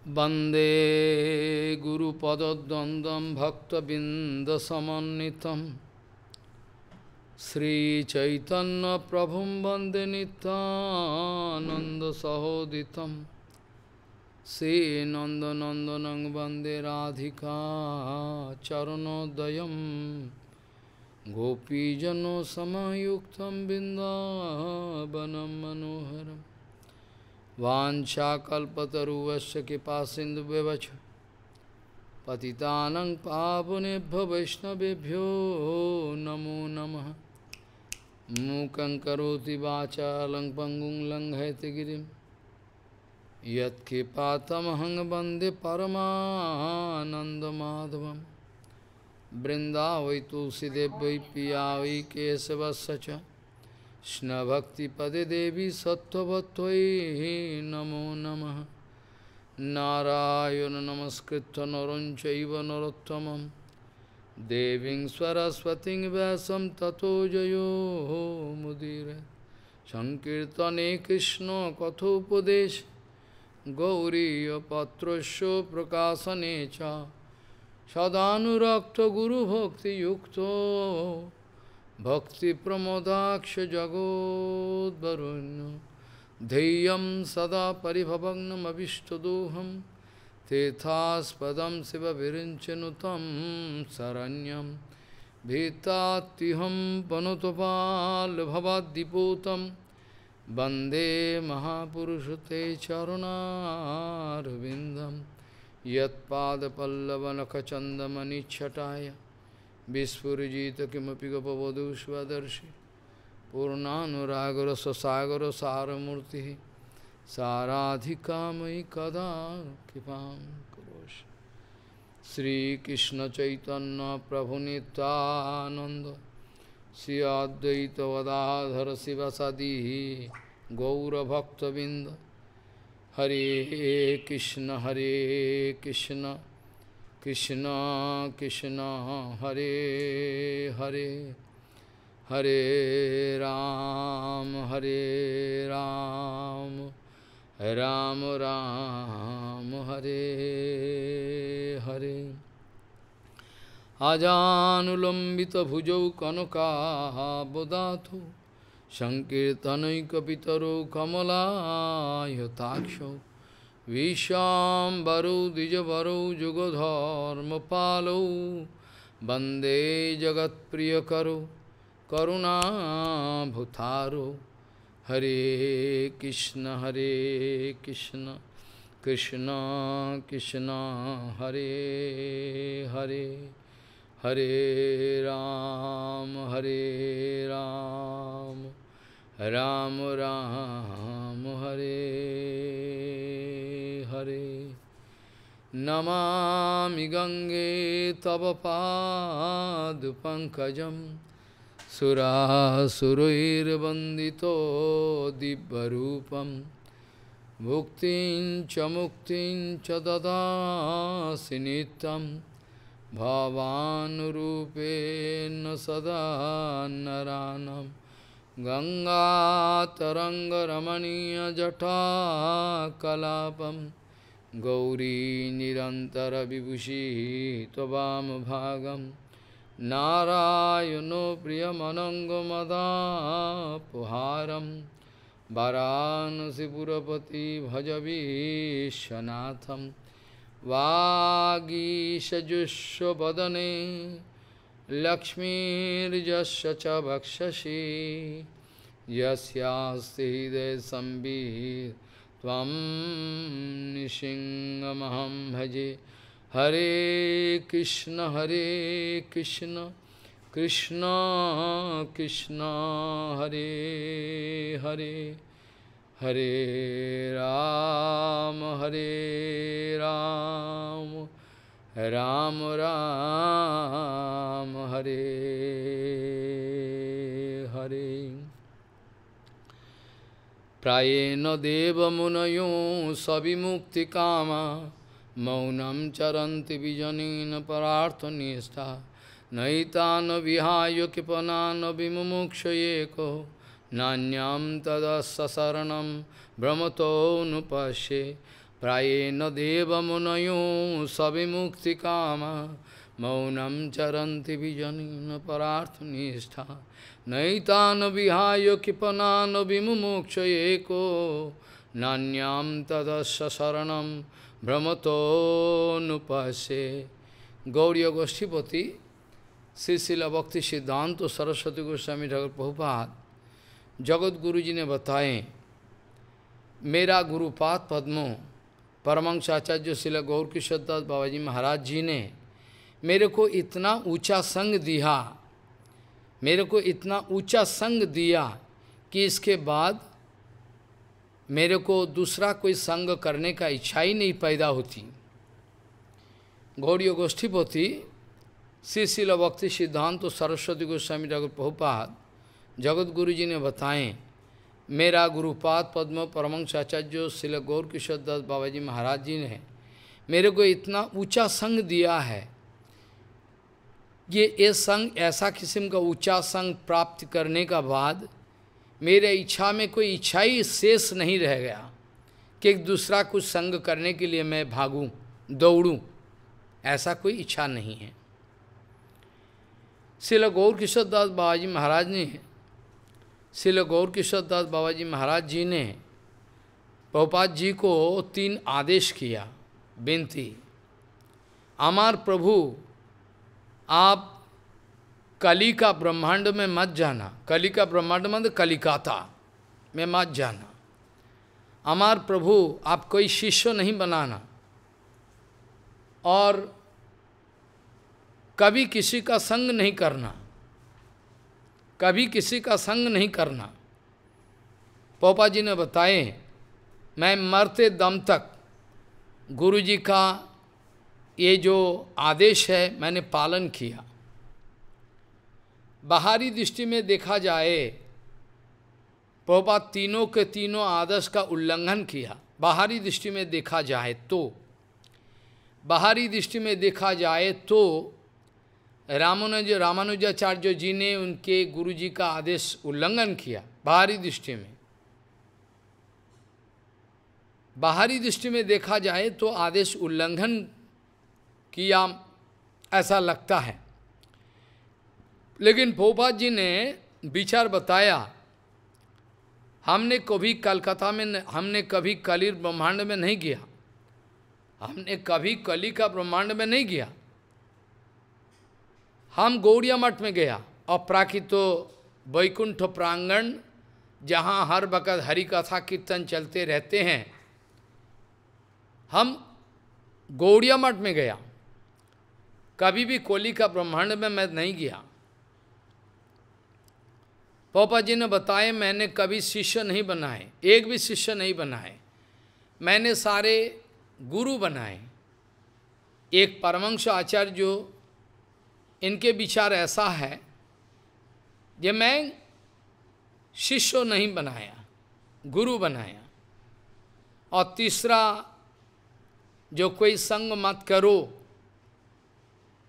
वंदे वन्दे गुरुपदद्वन्द्वं भक्तबिन्दसमन्नितं श्रीचैतन्यप्रभुं वन्दे वंदे राधि वन्दे राधिका गोपीजन सामुक्त बिन्दावनं मनोहरम् वाशाकल्पतरुवश कृपा सिंधु व्यवच पतितानंग पावनेभ्य वैष्णवभ्यो नमो नम मूक करोति वाचा लंग पंगुं लंघयति गिरिं यत्कृपातमहं वन्दे परमानन्दमाधवं वृन्दावै तुलसीदेव पियाई पिया कृष्णभक्तिपदे देवी सत्त्ववत्त्वयि नमो नमः नारायण नमस्कृत्य नरं चैव नरोत्तमं देवीं सरस्वतीं व्यासं ततो जयो मुदिरे संकीर्तने कृष्णकथोपदेश गौरीयपात्रस्य प्रकाशने च सदानुरक्तगुरुभक्तियुक्तो भक्तिप्रमोदाक्ष जगोद्वरुण्य धैर्यं सदा परिभवग्नमभीष्टदोहं तेथास्पदं शिवभिरिञ्चनुतं शरण्यं भीतात्तिहं वनुतपाल्भवाद्दिपूतं वन्दे महापुरुषते चरुणारविन्दं यत्पादपल्लवनखचन्दमनिच्छटाय विस्फुरीजित किमपि गपवधु स्वदर्शी पूर्णानुरागर ससागर सारमूर्ति साराधिका मयि कदा कृपा श्रीकृष्ण चैतन्य प्रभु नितानंद शिव सदी गौरभक्तबिंद हरे कृष्ण हरे Krishna Krishna Krishna Hare Hare Hare Ram Hare Ram Ram Ram Hare Hare Ajanulambita bhujau kanaka Shankirtanai Kapitaru kamala Yatakshau विषाम बरौ द्विज बरौ जुगधर्म पालौ वंदे जगत प्रिय करो करुणा भुतारो हरे कृष्ण हरे कृष्ण कृष्ण कृष्ण हरे हरे हरे राम हरे राम, हरे राम राम राम हरे हरे नमामि गंगे तव पाद पंकज दिव्यरूपं भुक्तिं च मुक्ति च ददासि नित्यं सदा नरानम् गङ्गातरङ्गरमणीयजठा कलापं गौरी निरन्तरविभूषी त्ववामभागं नारायणो प्रियमनङ्गमदापुहारं वरानसिपुरपति भजवीश्वनाथं वागीशजुष्वदने लक्ष्मीर्यस्य च भक्षसि यस्यास्ति हृदय संबीर त्वं निसिंहमहं भजे हरे कृष्ण हरे कृष्ण कृष्ण कृष्ण हरे हरे हरे राम हरे राम, हरे राम राम राम हरे हरे प्राएण देवमुनयो सविमुक्तिकामा मौनं चरन्ति विजनेन परार्थनिष्ठा नयितान् विहाय कृपनान् विमुक्षयेको नान्यां तदस्य शरणं भ्रमतो नुपश्ये প্রায়েণ সবিমুক্তি সবিমুক্তিকামা মৌনম চরন্তি বিজনীন পরার্থ নিষ্ঠা নৈতান বিহায় কৃপনান বিমুমোক্ষ একো নান্যাম তদস্য শরণম ভ্রমতোনুপাসে গৌরী গোষ্ঠীপতি শ্রী শিল भक्ति सिद्धांत सरस्वती गोस्वामी ठाकुर प्रभुपाद जगत गुरु जी ने बताएं मेरा परमंश आचार्य शिल गौर किशोर दास बाबा जी महाराज जी ने मेरे को इतना ऊंचा संग दिया मेरे को इतना ऊंचा संग दिया कि इसके बाद मेरे को दूसरा कोई संग करने का इच्छा ही नहीं पैदा होती गोष्ठी गोष्ठीपोती श्री शिल भक्ति सिद्धांत तो सरस्वती गोस्वामी ठाकुर प्रभुपाद जगत गुरु जी ने बताएं मेरा गुरुपाद पद्म परमंश आचार्य श्री गौर किशोर दास बाबा जी महाराज जी ने मेरे को इतना ऊंचा संग दिया है ये ये संग ऐसा किस्म का ऊंचा संग प्राप्त करने का बाद मेरे इच्छा में कोई इच्छा ही शेष नहीं रह गया कि एक दूसरा कुछ संग करने के लिए मैं भागूं दौड़ूं ऐसा कोई इच्छा नहीं है श्रीला गौर किशोर दास बाबा जी महाराज ने श्री गौर किशोर दास बाबा जी महाराज जी ने प्रभुपाद जी को तीन आदेश किया बेनती आमार प्रभु आप कली का ब्रह्मांड में मत जाना कली का ब्रह्मांड मत कलिकाता में मत जाना अमार प्रभु आप कोई शिष्य नहीं बनाना और कभी किसी का संग नहीं करना कभी किसी का संग नहीं करना पोपा जी ने बताए मैं मरते दम तक गुरु जी का ये जो आदेश है मैंने पालन किया बाहरी दृष्टि में देखा जाए पोपा तीनों के तीनों आदर्श का उल्लंघन किया बाहरी दृष्टि में देखा जाए तो बाहरी दृष्टि में देखा जाए तो रामानुज रामानुजाचार्य जी ने उनके गुरु जी का आदेश उल्लंघन किया बाहरी दृष्टि में बाहरी दृष्टि में देखा जाए तो आदेश उल्लंघन किया ऐसा लगता है लेकिन भोपाल जी ने विचार बताया हमने कभी कलकत्ता में हमने कभी कलीर ब्रह्मांड में नहीं किया हमने कभी कली का ब्रह्मांड में नहीं किया हम गौड़िया मठ में गया अपराकितो वैकुंठ प्रांगण जहाँ हर वक़्त हरि कथा कीर्तन चलते रहते हैं हम गौड़िया मठ में गया कभी भी कोली का ब्रह्मांड में मैं नहीं गया पापा जी ने बताए मैंने कभी शिष्य नहीं बनाए एक भी शिष्य नहीं बनाए मैंने सारे गुरु बनाए एक परमंश आचार्य जो इनके विचार ऐसा है ये मैं शिष्य नहीं बनाया गुरु बनाया और तीसरा जो कोई संग मत करो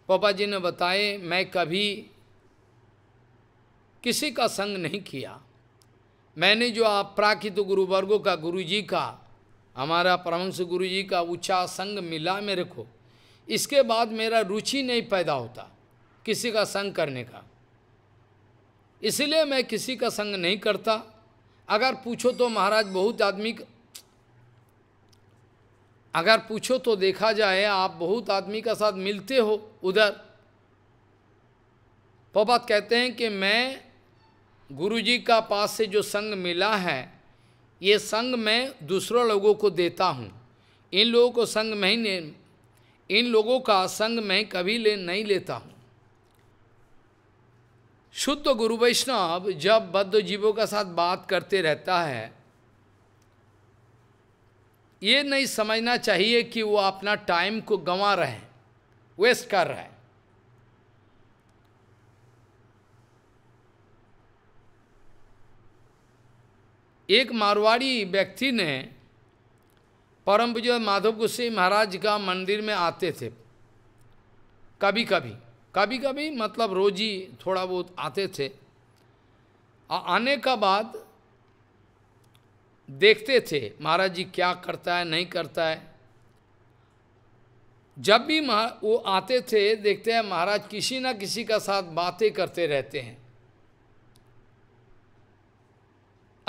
पापा जी ने बताए मैं कभी किसी का संग नहीं किया मैंने जो अपराखित तो गुरुवर्गों का गुरु जी का हमारा परमंश गुरु जी का ऊंचा संग मिला मेरे को इसके बाद मेरा रुचि नहीं पैदा होता किसी का संग करने का इसलिए मैं किसी का संग नहीं करता अगर पूछो तो महाराज बहुत आदमी अगर पूछो तो देखा जाए आप बहुत आदमी का साथ मिलते हो उधर पबात कहते हैं कि मैं गुरुजी का पास से जो संग मिला है ये संग मैं दूसरों लोगों को देता हूँ इन लोगों को संग मैं इन लोगों का संग मैं कभी ले नहीं लेता हूँ शुद्ध गुरु वैष्णव जब बद्ध जीवों का साथ बात करते रहता है ये नहीं समझना चाहिए कि वो अपना टाइम को गंवा रहे हैं वेस्ट कर रहे हैं एक मारवाड़ी व्यक्ति ने परम पूज्य माधव गुस्से महाराज का मंदिर में आते थे कभी कभी कभी कभी मतलब रोजी थोड़ा बहुत आते थे और आने का बाद देखते थे महाराज जी क्या करता है नहीं करता है जब भी वो आते थे देखते हैं महाराज किसी ना किसी का साथ बातें करते रहते हैं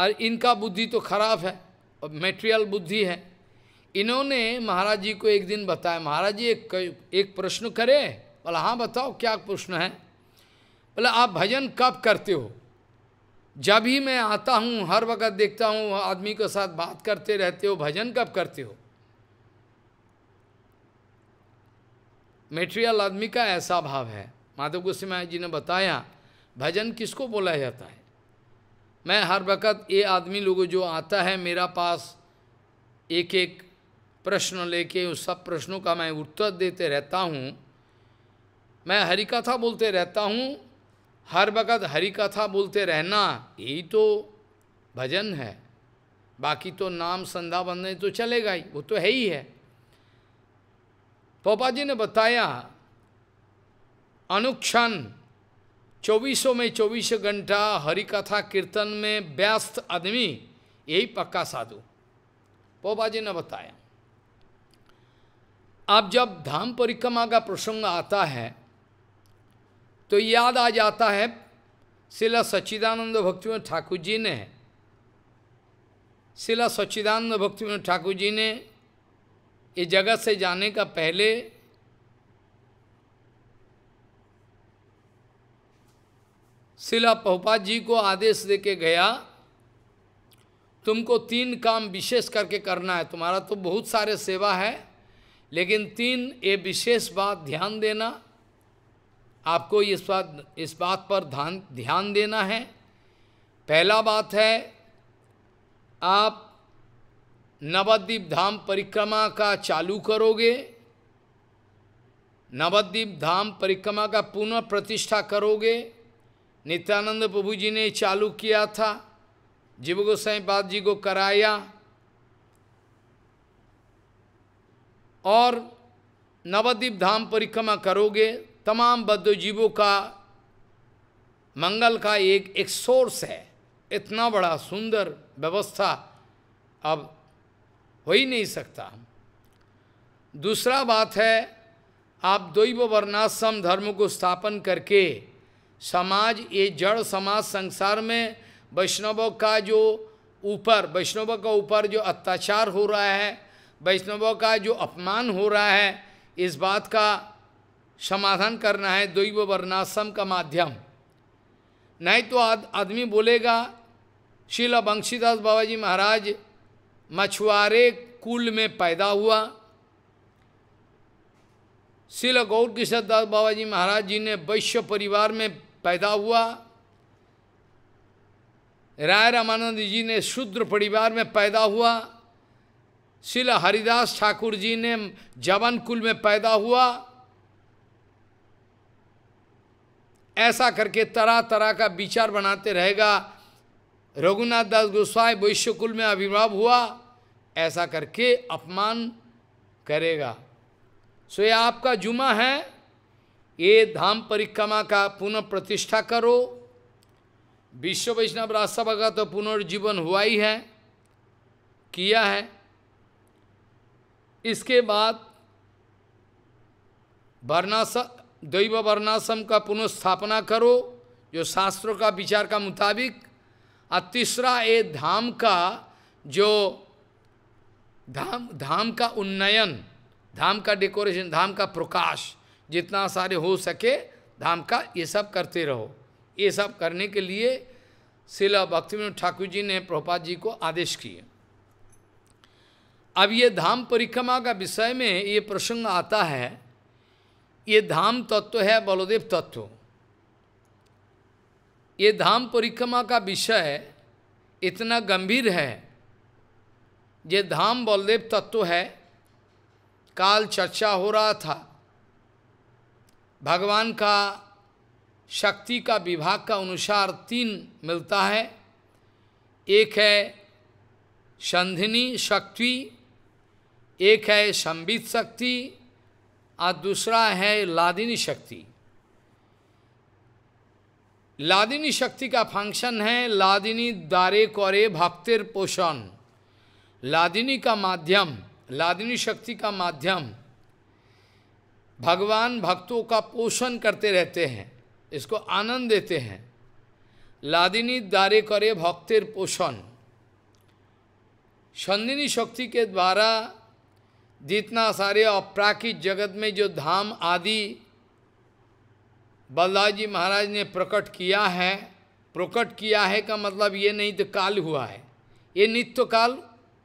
और इनका बुद्धि तो खराब है और मेटेरियल बुद्धि है इन्होंने महाराज जी को एक दिन बताया महाराज जी एक, एक प्रश्न करें बोला हाँ बताओ क्या प्रश्न है बोला आप भजन कब करते हो जब ही मैं आता हूँ हर वक्त देखता हूँ आदमी के साथ बात करते रहते हो भजन कब करते हो मेटेरियल आदमी का ऐसा भाव है माधव गोस्वामी जी ने बताया भजन किसको बोला जाता है मैं हर वक्त ये आदमी लोगों जो आता है मेरा पास एक एक प्रश्न लेके उस सब प्रश्नों का मैं उत्तर देते रहता हूँ मैं हरि कथा बोलते रहता हूँ हर वक़्त हरि कथा बोलते रहना यही तो भजन है बाकी तो नाम संध्या बंधन तो चलेगा ही वो तो है ही है पोपा जी ने बताया अनुक्षण चौबीसों में चौबीस घंटा हरि कथा कीर्तन में व्यस्त आदमी यही पक्का साधु पोपा जी ने बताया अब जब धाम परिक्रमा का प्रसंग आता है तो याद आ जाता है शिला सच्चिदानंद भक्ति ठाकुर जी ने शिला सच्चिदानंद भक्ति ठाकुर जी ने इस जगत से जाने का पहले शिला पहुपा जी को आदेश दे के गया तुमको तीन काम विशेष करके करना है तुम्हारा तो बहुत सारे सेवा है लेकिन तीन ये विशेष बात ध्यान देना आपको इस बात इस बात पर ध्यान ध्यान देना है पहला बात है आप नवद्वीप धाम परिक्रमा का चालू करोगे नवद्वीप धाम परिक्रमा का पुनः प्रतिष्ठा करोगे नित्यानंद प्रभु जी ने चालू किया था जीव गोसाई पाद जी को कराया और नवद्वीप धाम परिक्रमा करोगे तमाम बद्ध जीवों का मंगल का एक एक सोर्स है इतना बड़ा सुंदर व्यवस्था अब हो ही नहीं सकता दूसरा बात है आप दैव वर्णाश्रम धर्म को स्थापन करके समाज ये जड़ समाज संसार में वैष्णवों का जो ऊपर वैष्णवों का ऊपर जो अत्याचार हो रहा है वैष्णवों का जो अपमान हो रहा है इस बात का समाधान करना है दैव वर्णाश्रम का माध्यम नहीं तो आदमी बोलेगा शिला बंशीदास बाबा जी महाराज मछुआरे कुल में पैदा हुआ शिला गौर किशोर दास बाबा जी महाराज जी ने वैश्य परिवार में पैदा हुआ राय रामानंद जी ने शूद्र परिवार में पैदा हुआ शिला हरिदास ठाकुर जी ने जवन कुल में पैदा हुआ ऐसा करके तरह तरह का विचार बनाते रहेगा रघुनाथ दास गोस्वाई वैश्यकुल में आविर्भाव हुआ ऐसा करके अपमान करेगा सो ये आपका जुमा है ये धाम परिक्रमा का पुनः प्रतिष्ठा करो विश्व वैष्णव राजसभा का तो पुनर्जीवन हुआ ही है किया है इसके बाद वर्णाश्रम दैव वर्णाश्रम का पुनस्थापना करो जो शास्त्रों का विचार का मुताबिक और तीसरा ये धाम का जो धाम धाम का उन्नयन धाम का डेकोरेशन धाम का प्रकाश जितना सारे हो सके धाम का ये सब करते रहो ये सब करने के लिए शिला भक्तिविनोद ठाकुर जी ने प्रभुपाद जी को आदेश किए अब ये धाम परिक्रमा का विषय में ये प्रसंग आता है ये धाम तत्व है बलदेव तत्व ये धाम परिक्रमा का विषय इतना गंभीर है ये धाम बलदेव तत्व है काल चर्चा हो रहा था भगवान का शक्ति का विभाग का अनुसार तीन मिलता है एक है संधिनी शक्ति एक है संबित शक्ति और दूसरा है लादिनी शक्ति लादिनी शक्ति का फंक्शन है लादिनी दारे करे भक्तिर पोषण लादिनी का माध्यम लादिनी शक्ति का माध्यम भगवान भक्तों का पोषण करते रहते हैं इसको आनंद देते हैं लादिनी दारे करे भक्तिर पोषण संदिनी शक्ति के द्वारा जितना सारे अपराकित जगत में जो धाम आदि बल्लाजी महाराज ने प्रकट किया है प्रकट किया है का मतलब ये नहीं तो काल हुआ है ये नित्य काल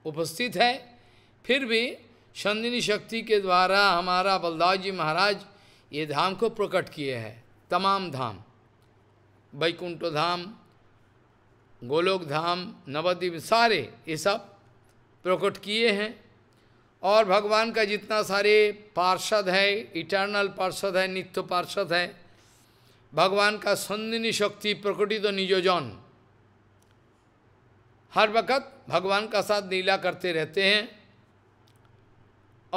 उपस्थित है फिर भी संदिनी शक्ति के द्वारा हमारा जी महाराज ये धाम को प्रकट किए हैं तमाम धाम वैकुंठ धाम गोलोक धाम नवद्वीप सारे ये सब प्रकट किए हैं और भगवान का जितना सारे पार्षद है इटर्नल पार्षद है नित्य पार्षद है भगवान का संदिनी शक्ति प्रकटित तो निजोजन हर वक्त भगवान का साथ लीला करते रहते हैं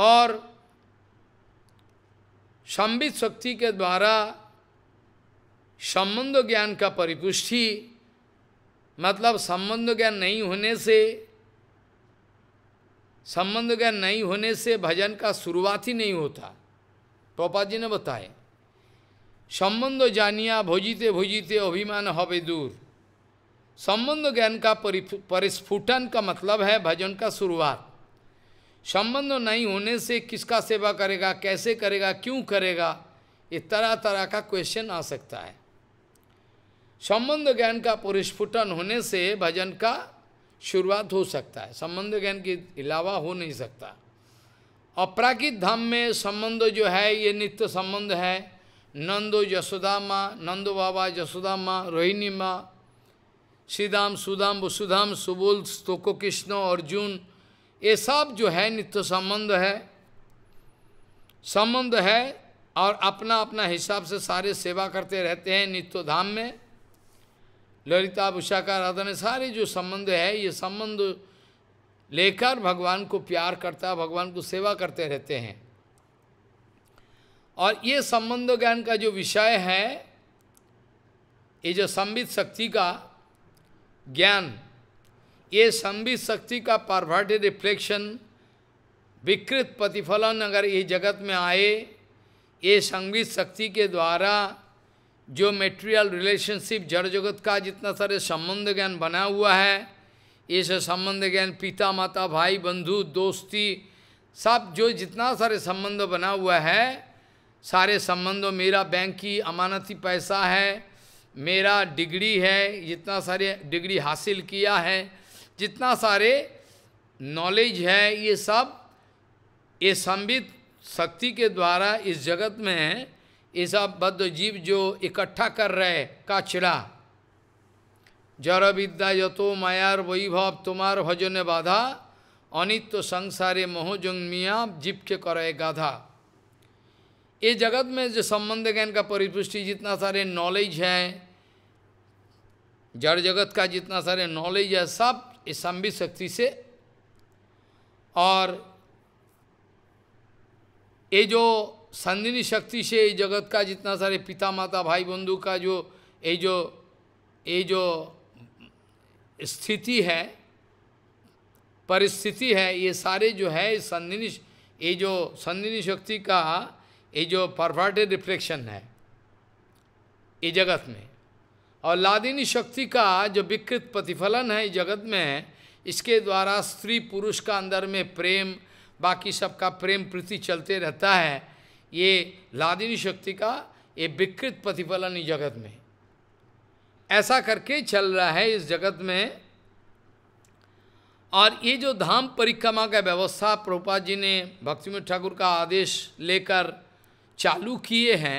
और संबित शक्ति के द्वारा संबंध ज्ञान का परिपुष्टि मतलब संबंध ज्ञान नहीं होने से संबंध ज्ञान नहीं होने से भजन का शुरुआत ही नहीं होता प्रपा जी ने बताए संबंध जानिया भोजिते भोजिते अभिमान हवे दूर संबंध ज्ञान का परिस्फुटन का मतलब है भजन का शुरुआत संबंध नहीं होने से किसका सेवा करेगा कैसे करेगा क्यों करेगा ये तरह तरह का क्वेश्चन आ सकता है संबंध ज्ञान का परिस्फुटन होने से भजन का शुरुआत हो सकता है संबंध ज्ञान के अलावा हो नहीं सकता अपराकित धाम में संबंध जो है ये नित्य संबंध है नंदो यशोदा माँ नंदो बाबा यशोदा माँ रोहिणी माँ श्रीधाम सुधाम वसुधाम सुबोल स्तोको कृष्ण अर्जुन ये सब जो है नित्य संबंध है संबंध है और अपना अपना हिसाब से सारे सेवा करते रहते हैं नित्य धाम में ललिता विशाखा राधा ने सारे जो संबंध है ये संबंध लेकर भगवान को प्यार करता भगवान को सेवा करते रहते हैं और ये संबंध ज्ञान का जो विषय है ये जो संबित शक्ति का ज्ञान ये संबित शक्ति का परवर्टेड रिफ्लेक्शन विकृत प्रतिफलन अगर ये जगत में आए ये संबित शक्ति के द्वारा जो मेटेरियल रिलेशनशिप जड़ जगत का जितना सारे संबंध ज्ञान बना हुआ है ये सब संबंध ज्ञान पिता माता भाई बंधु दोस्ती सब जो जितना सारे संबंध बना हुआ है सारे संबंध मेरा बैंक की अमानती पैसा है मेरा डिग्री है जितना सारे डिग्री हासिल किया है जितना सारे नॉलेज है ये सब ये संबित शक्ति के द्वारा इस जगत में ये सब बद्ध जीव जो इकट्ठा कर रहे काचड़ा जड़ विद्या यतो मायार वैभव तुम्हार भजन बाधा अनित्य संसारे मिया जीव के करे गाधा ये जगत में जो संबंध ज्ञान का परिपुष्टि जितना सारे नॉलेज है जड़ जगत का जितना सारे नॉलेज है सब इस संबित शक्ति से और ये जो संदिनी शक्ति से इस जगत का जितना सारे पिता माता भाई बंधु का जो ये जो ये जो स्थिति है परिस्थिति है ये सारे जो है संदिनी ये जो संदिनी शक्ति का ये जो परफर्टेड रिफ्लेक्शन है ये जगत में और लादिनी शक्ति का जो विकृत प्रतिफलन है इस जगत में है इसके द्वारा स्त्री पुरुष का अंदर में प्रेम बाकी सबका प्रेम प्रीति चलते रहता है ये लादिनी शक्ति का ये विकृत प्रतिफलन इस जगत में ऐसा करके चल रहा है इस जगत में और ये जो धाम परिक्रमा का व्यवस्था प्रभुपाद जी ने भक्तिमत ठाकुर का आदेश लेकर चालू किए हैं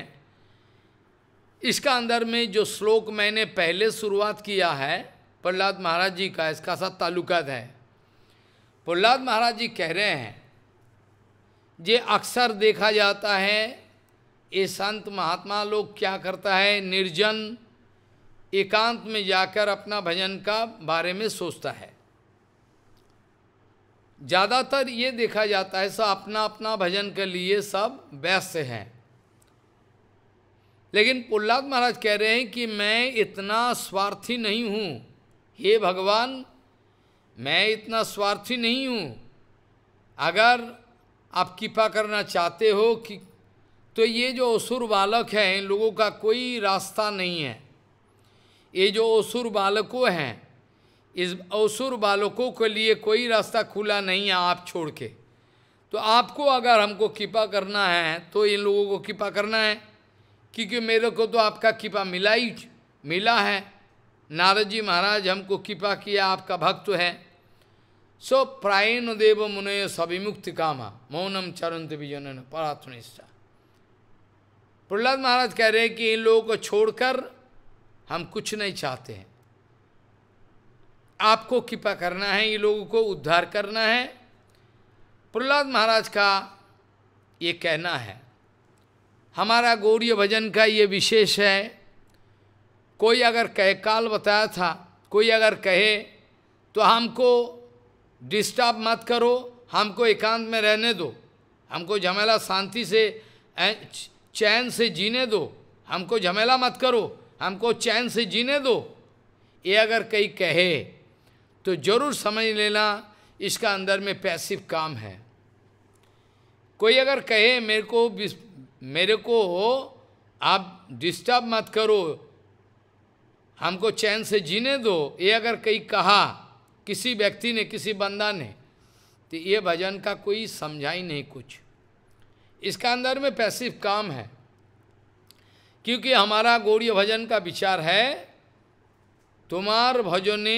इसका अंदर में जो श्लोक मैंने पहले शुरुआत किया है प्रहलाद महाराज जी का इसका साथ ताल्लुकात है प्रहलाद महाराज जी कह रहे हैं ये अक्सर देखा जाता है ये संत महात्मा लोग क्या करता है निर्जन एकांत में जाकर अपना भजन का बारे में सोचता है ज़्यादातर ये देखा जाता है सब अपना अपना भजन के लिए सब व्यस्त हैं लेकिन प्रहलाद महाराज कह रहे हैं कि मैं इतना स्वार्थी नहीं हूँ हे भगवान मैं इतना स्वार्थी नहीं हूँ अगर आप कृपा करना चाहते हो कि तो ये जो असुर बालक हैं इन लोगों का कोई रास्ता नहीं है ये जो असुर बालकों हैं इस असुर बालकों के लिए कोई रास्ता खुला नहीं है आप छोड़ के तो आपको अगर हमको कृपा करना है तो इन लोगों को कृपा करना है क्योंकि मेरे को तो आपका कृपा मिला ही मिला है नारद जी महाराज हमको कृपा किया आपका भक्त है सो प्रायण देव मुनय savimukti kama, मौनम charante vijanana, paratmanishta. Prahlad महाराज कह रहे हैं कि इन लोगों को छोड़कर हम कुछ नहीं चाहते हैं आपको कृपा करना है इन लोगों को उद्धार करना है प्रहलाद महाराज का ये कहना है हमारा गौरी भजन का ये विशेष है कोई अगर कहे काल बताया था कोई अगर कहे तो हमको डिस्टर्ब मत करो हमको एकांत में रहने दो हमको झमेला शांति से चैन से जीने दो हमको झमेला मत करो हमको चैन से जीने दो ये अगर कहीं कहे तो जरूर समझ लेना इसका अंदर में पैसिव काम है कोई अगर कहे मेरे को मेरे को आप डिस्टर्ब मत करो हमको चैन से जीने दो ये अगर कहीं कहा किसी व्यक्ति ने किसी बंदा ने तो ये भजन का कोई समझा ही नहीं कुछ इसका अंदर में पैसिव काम है क्योंकि हमारा गौड़ीय भजन का विचार है तुम्हार भजने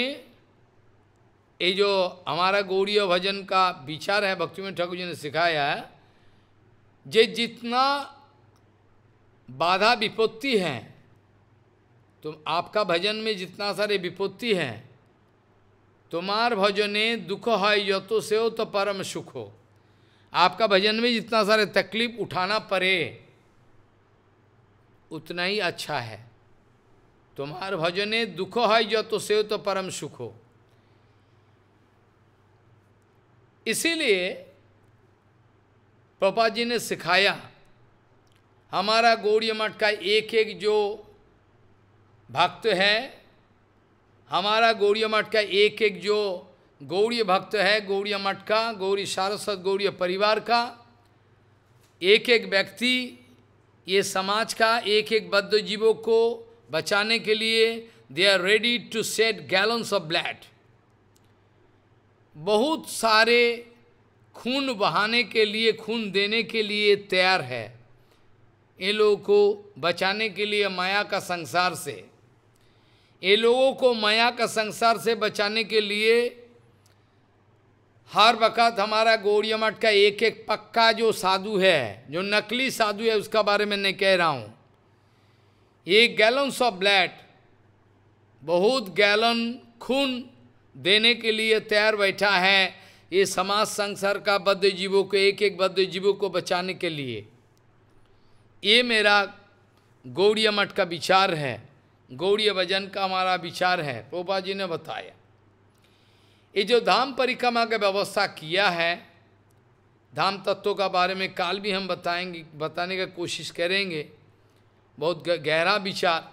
ये जो हमारा गौड़ीय भजन का विचार है भक्ति में ठाकुर जी ने सिखाया है जे जितना बाधा विपत्ति है तुम तो आपका भजन में जितना सारे विपत्ति हैं तुम्हार भजने दुख है तो से हो तो परम सुख हो आपका भजन में जितना सारे तकलीफ उठाना पड़े उतना ही अच्छा है तुम्हार भजने दुख है तो से हो तो परम सुख हो इसीलिए पापा जी ने सिखाया हमारा गौड़ी मठ का एक एक जो भक्त है हमारा गौरी मठ का एक एक जो गौरी भक्त है गौरी मठ का गौरी सारस्वत गौरी परिवार का एक एक व्यक्ति ये समाज का एक एक बद्ध जीवों को बचाने के लिए they are ready to shed gallons of blood बहुत सारे खून बहाने के लिए खून देने के लिए तैयार है इन लोगों को बचाने के लिए माया का संसार से ये लोगों को माया का संसार से बचाने के लिए हर वक़्त हमारा गौड़िया मठ का एक एक पक्का जो साधु है जो नकली साधु है उसका बारे में नहीं कह रहा हूँ ये गैलन ऑफ ब्लैट बहुत गैलन खून देने के लिए तैयार बैठा है ये समाज संसार का बद्ध जीवों को एक एक बद्ध जीवों को बचाने के लिए ये मेरा गौड़िया मठ का विचार है गौड़ीय भजन का हमारा विचार है प्रोपा जी ने बताया ये जो धाम परिक्रमा का व्यवस्था किया है धाम तत्वों का बारे में काल भी हम बताएंगे बताने का कोशिश करेंगे बहुत गहरा विचार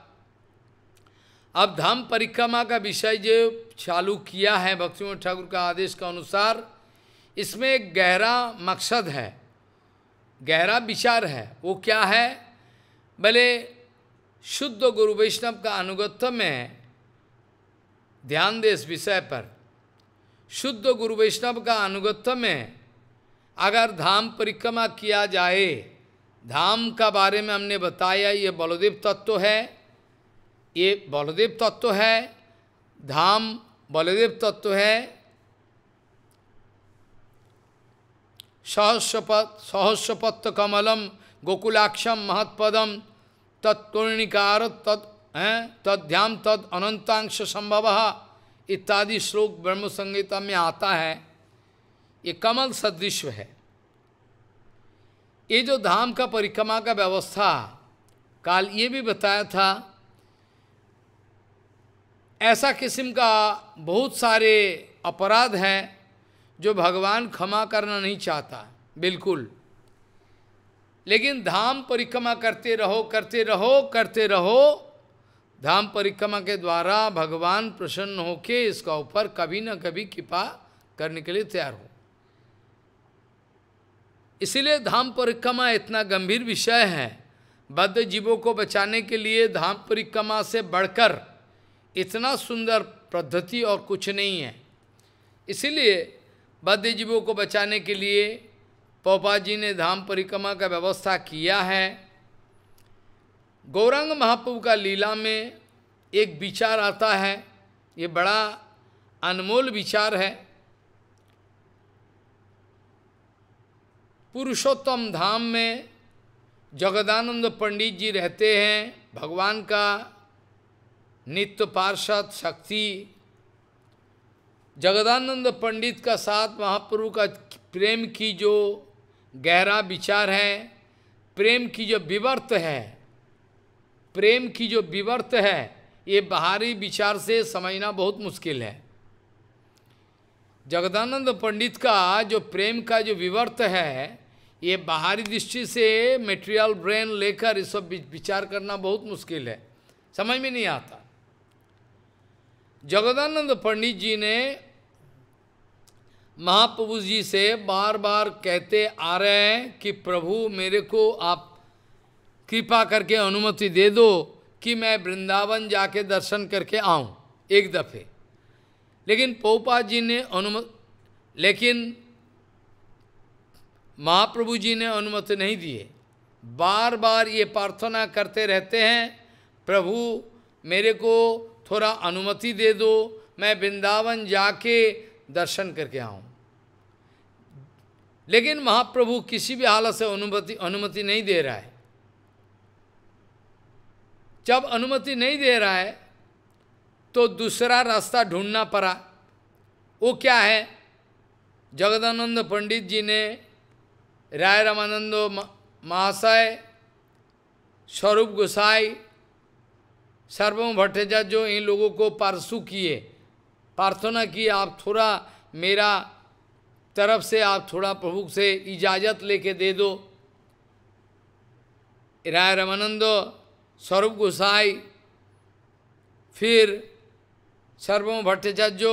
अब धाम परिक्रमा का विषय जो चालू किया है भक्ति ठाकुर का आदेश के अनुसार इसमें एक गहरा मकसद है गहरा विचार है वो क्या है भले शुद्ध गुरु वैष्णव का अनुगत्व में ध्यान दे इस विषय पर शुद्ध गुरु वैष्णव का अनुगत्व में अगर धाम परिक्रमा किया जाए धाम का बारे में हमने बताया ये बलदेव तत्व है ये बलदेव तत्व है धाम बलदेव तत्व है सहस्रपत सहस्रपत्त कमलम गोकुलाक्षम महत्पदम तत्पूर्णिकार तत् हैं तद्याम तद अनंतांश संभव इत्यादि श्लोक ब्रह्म संगीता में आता है ये कमल सदृश है ये जो धाम का परिक्रमा का व्यवस्था काल ये भी बताया था ऐसा किस्म का बहुत सारे अपराध हैं जो भगवान क्षमा करना नहीं चाहता बिल्कुल लेकिन धाम परिक्रमा करते रहो करते रहो करते रहो धाम परिक्रमा के द्वारा भगवान प्रसन्न होके इसका ऊपर कभी न कभी कृपा करने के लिए तैयार हो इसीलिए धाम परिक्रमा इतना गंभीर विषय है बद्ध जीवों को बचाने के लिए धाम परिक्रमा से बढ़कर इतना सुंदर पद्धति और कुछ नहीं है इसीलिए बद्ध जीवों को बचाने के लिए पोपा जी ने धाम परिक्रमा का व्यवस्था किया है गौरंग महाप्रभु का लीला में एक विचार आता है ये बड़ा अनमोल विचार है पुरुषोत्तम धाम में जगदानंद पंडित जी रहते हैं भगवान का नित्य पार्षद शक्ति जगदानंद पंडित का साथ महाप्रभु का प्रेम की जो गहरा विचार है प्रेम की जो विवर्त है प्रेम की जो विवर्त है ये बाहरी विचार से समझना बहुत मुश्किल है जगदानंद पंडित का जो प्रेम का जो विवर्त है ये बाहरी दृष्टि से मेटेरियल ब्रेन लेकर इस सब विचार करना बहुत मुश्किल है समझ में नहीं आता जगदानंद पंडित जी ने महाप्रभु जी से बार बार कहते आ रहे हैं कि प्रभु मेरे को आप कृपा करके अनुमति दे दो कि मैं वृंदावन जाके दर्शन करके आऊं एक दफ़े लेकिन पोपा जी ने अनुमति लेकिन महाप्रभु जी ने अनुमति नहीं दिए बार बार ये प्रार्थना करते रहते हैं प्रभु मेरे को थोड़ा अनुमति दे दो मैं वृंदावन जाके दर्शन करके आऊँ लेकिन महाप्रभु किसी भी हालत से अनुमति अनुमति नहीं दे रहा है जब अनुमति नहीं दे रहा है तो दूसरा रास्ता ढूंढना पड़ा वो क्या है जगदानंद पंडित जी ने राय रामानंद महाशय स्वरूप गोसाई सर्वम भट्टाचार्य जो इन लोगों को पार्सु किए प्रार्थना की आप थोड़ा मेरा तरफ से आप थोड़ा प्रभु से इजाज़त लेके दे दो राय रमानंद स्वरूप गोसाई फिर सर्वम भट्टाचार्य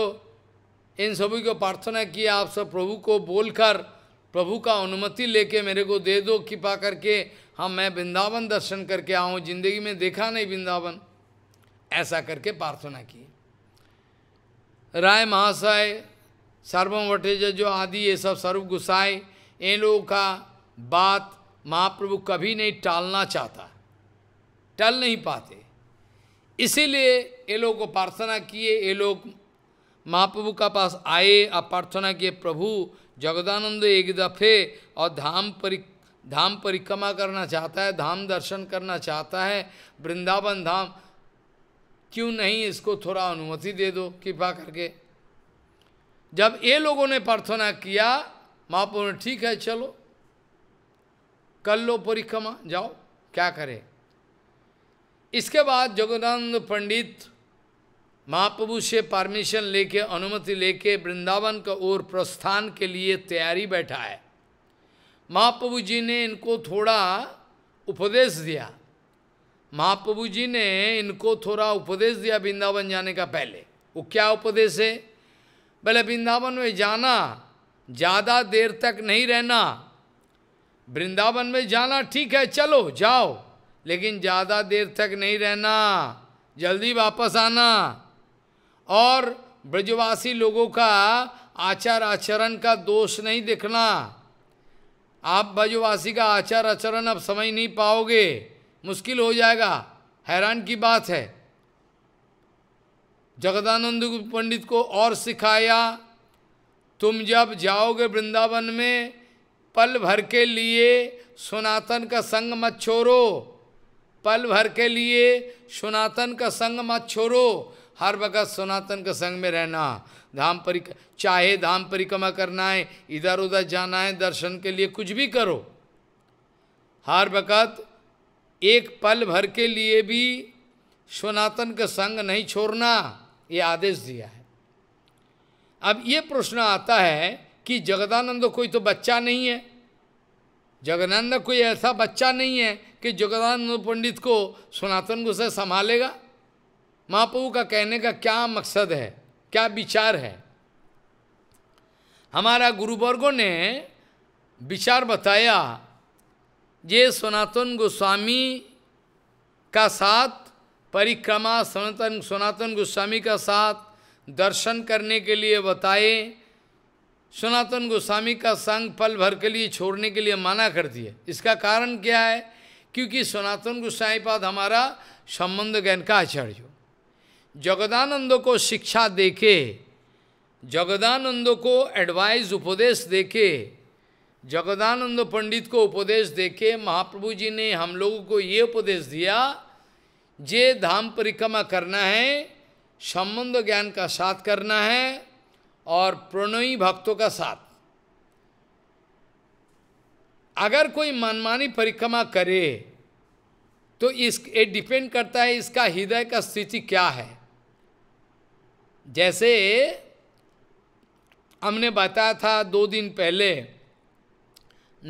इन सभी को प्रार्थना किया आप सब प्रभु को बोलकर प्रभु का अनुमति लेके मेरे को दे दो कृपा करके हम हाँ, मैं वृंदावन दर्शन करके आऊँ जिंदगी में देखा नहीं वृंदावन ऐसा करके प्रार्थना की राय महाशय सर्वम वटेज जो आदि ये सब सर्व गुसाए इन लोगों का बात महाप्रभु कभी नहीं टालना चाहता टल नहीं पाते इसीलिए ये लोग को प्रार्थना किए ये लोग महाप्रभु का पास आए और प्रार्थना किए प्रभु जगदानंद एक दफ़े और धाम परि धाम परिक्रमा करना चाहता है धाम दर्शन करना चाहता है वृंदावन धाम क्यों नहीं इसको थोड़ा अनुमति दे दो कृपा करके जब ये लोगों ने प्रार्थना किया महाप्रभु ने ठीक है चलो कर लो परिक्रमा जाओ क्या करें इसके बाद जगदानंद पंडित महाप्रभु से परमिशन लेके अनुमति लेके वृंदावन का ओर प्रस्थान के लिए तैयारी बैठा है महाप्रभु जी ने इनको थोड़ा उपदेश दिया महाप्रभु जी ने इनको थोड़ा उपदेश दिया वृंदावन जाने का पहले वो क्या उपदेश है पहले वृंदावन में जाना ज़्यादा देर तक नहीं रहना वृंदावन में जाना ठीक है चलो जाओ लेकिन ज़्यादा देर तक नहीं रहना जल्दी वापस आना और ब्रजवासी लोगों का आचार आचरण का दोष नहीं देखना आप ब्रजवासी का आचार आचरण अब समझ नहीं पाओगे मुश्किल हो जाएगा हैरान की बात है जगदानंद पंडित को और सिखाया तुम जब जाओगे वृंदावन में पल भर के लिए सनातन का संग मत छोड़ो पल भर के लिए सनातन का संग मत छोड़ो हर वक्त सनातन का संग में रहना धाम परिक चाहे धाम परिक्रमा करना है इधर उधर जाना है दर्शन के लिए कुछ भी करो हर वक्त एक पल भर के लिए भी सनातन का संग नहीं छोड़ना ये आदेश दिया है अब ये प्रश्न आता है कि जगदानंद कोई तो बच्चा नहीं है जगदानंद कोई ऐसा बच्चा नहीं है कि जगदानंद पंडित को सनातन गोसाई संभालेगा महाप्रभु का कहने का क्या मकसद है क्या विचार है हमारा गुरुवर्गों ने विचार बताया ये सनातन गोस्वामी का साथ परिक्रमा सनातन सनातन गोस्वामी का साथ दर्शन करने के लिए बताए सनातन गोस्वामी का संग पल भर के लिए छोड़ने के लिए माना कर दिए इसका कारण क्या है क्योंकि सनातन गोस्वामी पाद हमारा संबंध ज्ञान का आचार्य जगदानंद को शिक्षा देके जगदानंद को एडवाइस उपदेश देके जगदानंद पंडित को उपदेश देके महाप्रभु जी ने हम लोगों को ये उपदेश दिया जे धाम परिक्रमा करना है संबंध ज्ञान का साथ करना है और प्रणयी भक्तों का साथ अगर कोई मनमानी परिक्रमा करे तो इस ये डिपेंड करता है इसका हृदय का स्थिति क्या है जैसे हमने बताया था दो दिन पहले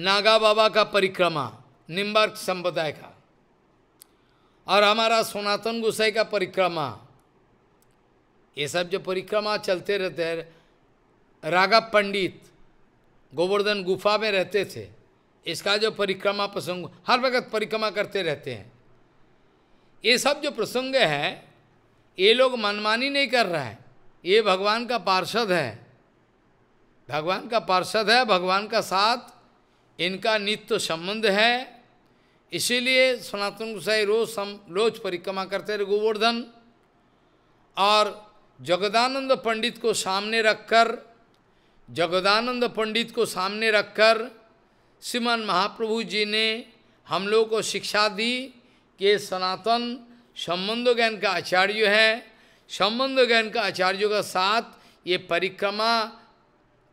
नागा बाबा का परिक्रमा निम्बर्क संप्रदाय का और हमारा सनातन गोसाई का परिक्रमा ये सब जो परिक्रमा चलते रहते हैं राघव पंडित गोवर्धन गुफा में रहते थे इसका जो परिक्रमा प्रसंग हर वक्त परिक्रमा करते रहते हैं ये सब जो प्रसंग है ये लोग मनमानी नहीं कर रहा है ये भगवान का पार्षद है भगवान का पार्षद है भगवान का साथ इनका नित्य संबंध है इसीलिए सनातन गोसाई रोज सम रोज परिक्रमा करते रहे गोवर्धन और जगदानंद पंडित को सामने रखकर जगदानंद पंडित को सामने रखकर श्रीमान महाप्रभु जी ने हम लोगों को शिक्षा दी कि सनातन संबंध ज्ञान का आचार्य है संबंध ज्ञान का आचार्यों का साथ ये परिक्रमा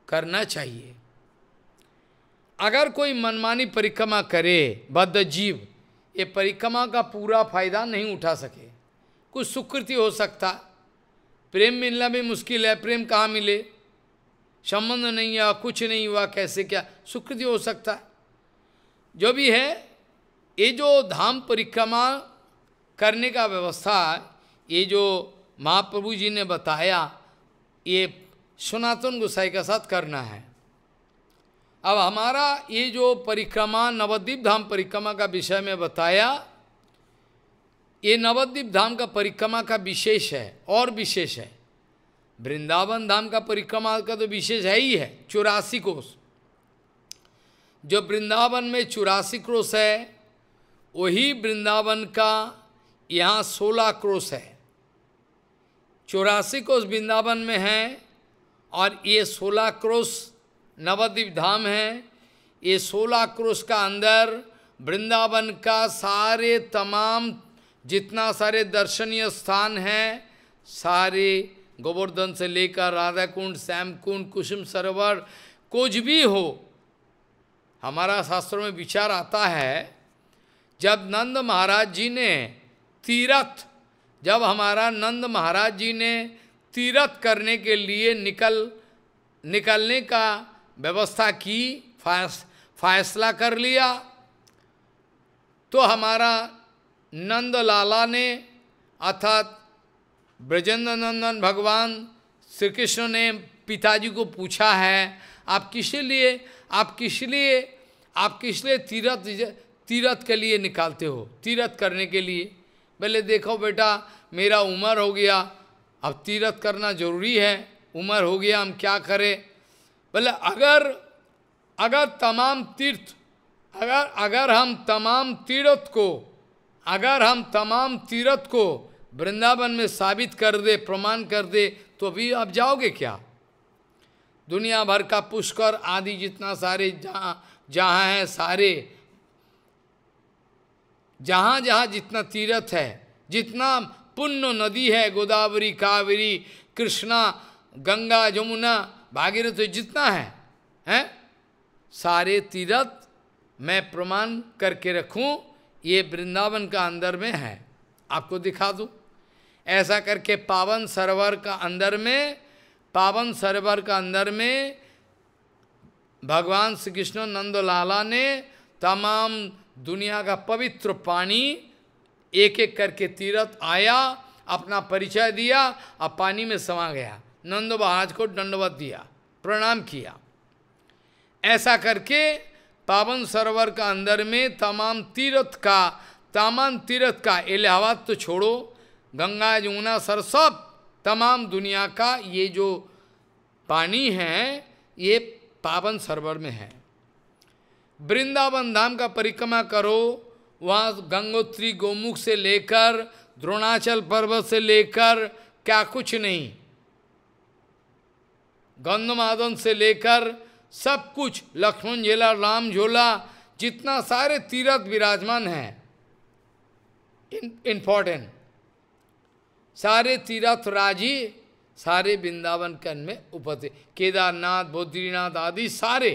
करना चाहिए अगर कोई मनमानी परिक्रमा करे बद्ध जीव ये परिक्रमा का पूरा फायदा नहीं उठा सके कुछ सुकृति हो सकता प्रेम मिलना भी मुश्किल है प्रेम कहाँ मिले संबंध नहीं हुआ कुछ नहीं हुआ कैसे क्या सुकृति हो सकता है जो भी है ये जो धाम परिक्रमा करने का व्यवस्था ये जो महाप्रभु जी ने बताया ये सनातन गोसाई के साथ करना है अब हमारा ये जो परिक्रमा नवद्वीप धाम परिक्रमा का विषय में बताया ये नवद्वीप धाम का परिक्रमा का विशेष है और विशेष है वृंदावन धाम का परिक्रमा का तो विशेष है ही है चौरासी कोष जो वृंदावन में चौरासी क्रोश है वही वृंदावन का यहाँ सोलह क्रोश है चौरासी कोष वृंदावन में है और ये सोलह क्रोश नवद्वीप धाम है ये सोलह क्रोश का अंदर वृंदावन का सारे तमाम जितना सारे दर्शनीय स्थान हैं सारे गोवर्धन से लेकर राधा कुंड श्याम कुंड कुसुम सरोवर कुछ भी हो हमारा शास्त्रों में विचार आता है जब नंद महाराज जी ने तीरथ जब हमारा नंद महाराज जी ने तीरथ करने के लिए निकल निकलने का व्यवस्था की फैसला कर लिया तो हमारा नंद लाला ने अर्थात ब्रजेंद्र नंदन भगवान श्री कृष्ण ने पिताजी को पूछा है आप किस लिए आप किस लिए आप किस लिए तीरथ तीरथ के लिए निकालते हो तीरथ करने के लिए पहले देखो बेटा मेरा उम्र हो गया अब तीरथ करना जरूरी है उम्र हो गया हम क्या करें बोले अगर अगर तमाम तीर्थ अगर अगर हम तमाम तीर्थ को अगर हम तमाम तीर्थ को वृंदावन में साबित कर दे प्रमाण कर दे तो भी आप जाओगे क्या दुनिया भर का पुष्कर आदि जितना सारे जहाँ जहाँ हैं सारे जहाँ जहाँ जितना तीर्थ है जितना पुण्य नदी है गोदावरी कावेरी कृष्णा गंगा जमुना भागीरथ तो जितना है हैं सारे तीरथ मैं प्रमाण करके रखूं ये वृंदावन का अंदर में है आपको दिखा दूं ऐसा करके पावन सरोवर का अंदर में पावन सरोवर का अंदर में भगवान श्री कृष्ण नंद लाला ने तमाम दुनिया का पवित्र पानी एक एक करके तीरथ आया अपना परिचय दिया और पानी में समा गया नंद महाराज को दंडवत दिया प्रणाम किया ऐसा करके पावन सरोवर का अंदर में तमाम तीर्थ का तमाम तीर्थ का इलाहाबाद तो छोड़ो गंगा यमुना सर सब तमाम दुनिया का ये जो पानी है ये पावन सरोवर में है वृंदावन धाम का परिक्रमा करो वहाँ गंगोत्री गोमुख से लेकर द्रोणाचल पर्वत से लेकर क्या कुछ नहीं गंधमादन से लेकर सब कुछ लक्ष्मण झेला राम झोला जितना सारे तीरथ विराजमान हैं इम्पोर्टेंट सारे तीरथ राजी सारे वृंदावन कन में उपस्थित केदारनाथ बद्रीनाथ आदि सारे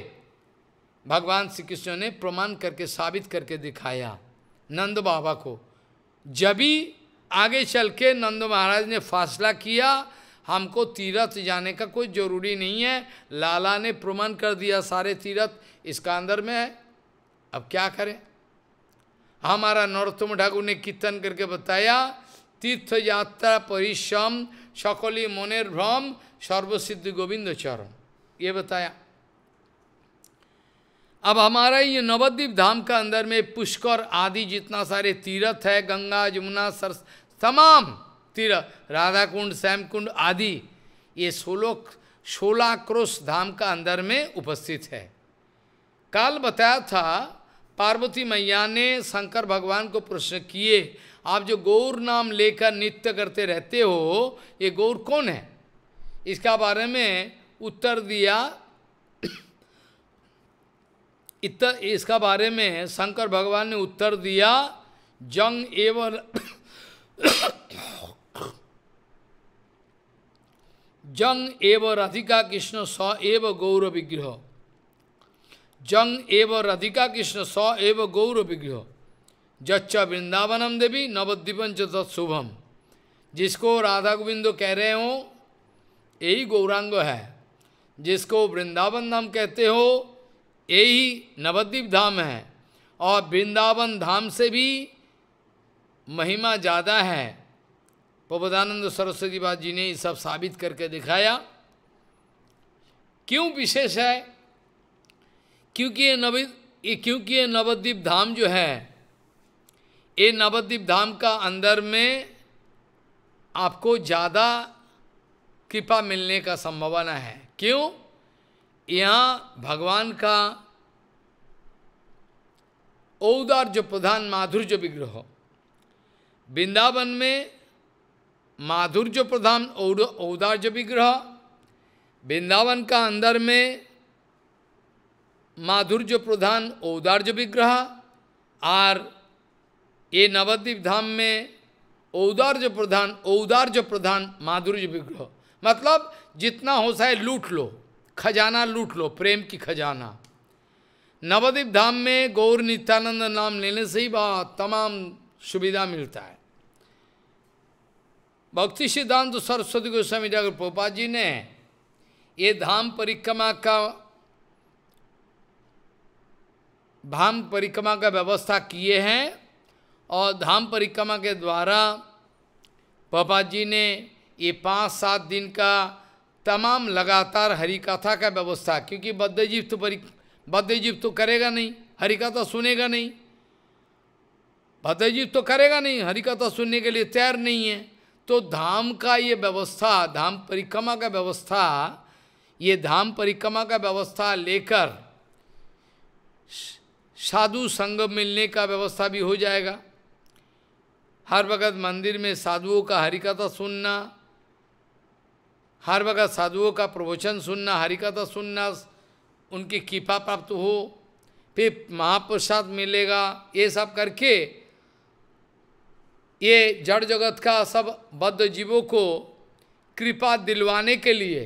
भगवान श्री कृष्ण ने प्रमाण करके साबित करके दिखाया नंद बाबा को जबी आगे चल के नंद महाराज ने फासला किया हमको तीर्थ जाने का कोई जरूरी नहीं है लाला ने प्रमाण कर दिया सारे तीर्थ इसका अंदर में है अब क्या करें हमारा नरोत्तम ठाकुर ने कीर्तन करके बताया तीर्थ यात्रा परिश्रम सकली मोनेर भ्रम सर्वसिद्ध गोविंद चरण ये बताया अब हमारा ये नवद्वीप धाम का अंदर में पुष्कर आदि जितना सारे तीर्थ है गंगा यमुना सरस तमाम तिर राधा कुंड श्याम कुंड आदि ये सोलोक सोलह क्रोश धाम का अंदर में उपस्थित है काल बताया था पार्वती मैया ने शंकर भगवान को प्रश्न किए आप जो गौर नाम लेकर नित्य करते रहते हो ये गौर कौन है इसका बारे में उत्तर दिया इतर इसका बारे में शंकर भगवान ने उत्तर दिया जंग एवं जंग एव राधिका कृष्ण स एव गौर विग्रह जंग एव राधिका कृष्ण स एव गौर विग्रह जच्च वृंदावनम देवी नवद्वीपन तत्शुभम जिसको राधा गोविंद कह रहे हो यही गौरांग है जिसको वृंदावन धाम कहते हो यही नवद्वीप धाम है और वृंदावन धाम से भी महिमा ज़्यादा है प्रबोधानंद सरस्वती बात जी ने ये सब साबित करके दिखाया क्यों विशेष है क्योंकि ये नवी ये क्योंकि ये नवद्वीप धाम जो है ये नवद्वीप धाम का अंदर में आपको ज़्यादा कृपा मिलने का संभावना है क्यों यहाँ भगवान का औदार जो प्रधान माधुर्य विग्रह वृंदावन में माधुर्य प्रधान औदार्य विग्रह वृंदावन का अंदर में माधुर्य प्रधान औदार्य विग्रह और ये नवद्वीप धाम में औदार्य प्रधान औदार्य प्रधान माधुर्य विग्रह मतलब जितना हो सके लूट लो खजाना लूट लो प्रेम की खजाना नवद्वीप धाम में गौर नित्यानंद नाम लेने से ही बात तमाम सुविधा मिलता है भक्ति सिद्धांत सरस्वती गोस्वामी ठाकुर पोपा जी ने ये धाम परिक्रमा का धाम परिक्रमा का व्यवस्था किए हैं और धाम परिक्रमा के द्वारा पापा जी ने ये पाँच सात दिन का तमाम लगातार हरिकथा कथा का व्यवस्था क्योंकि बद्धजीव तो परि बद्धजीव तो करेगा नहीं हरिकथा कथा सुनेगा नहीं बद्धजीव तो करेगा नहीं हरिकथा कथा सुनने के लिए तैयार नहीं है तो धाम का ये व्यवस्था धाम परिक्रमा का व्यवस्था ये धाम परिक्रमा का व्यवस्था लेकर साधु संग मिलने का व्यवस्था भी हो जाएगा हर वक्त मंदिर में साधुओं का हरिकथा सुनना हर वक्त साधुओं का प्रवचन सुनना हरिकथा सुनना उनकी कृपा प्राप्त हो फिर महाप्रसाद मिलेगा ये सब करके ये जड़ जगत का सब बद्ध जीवों को कृपा दिलवाने के लिए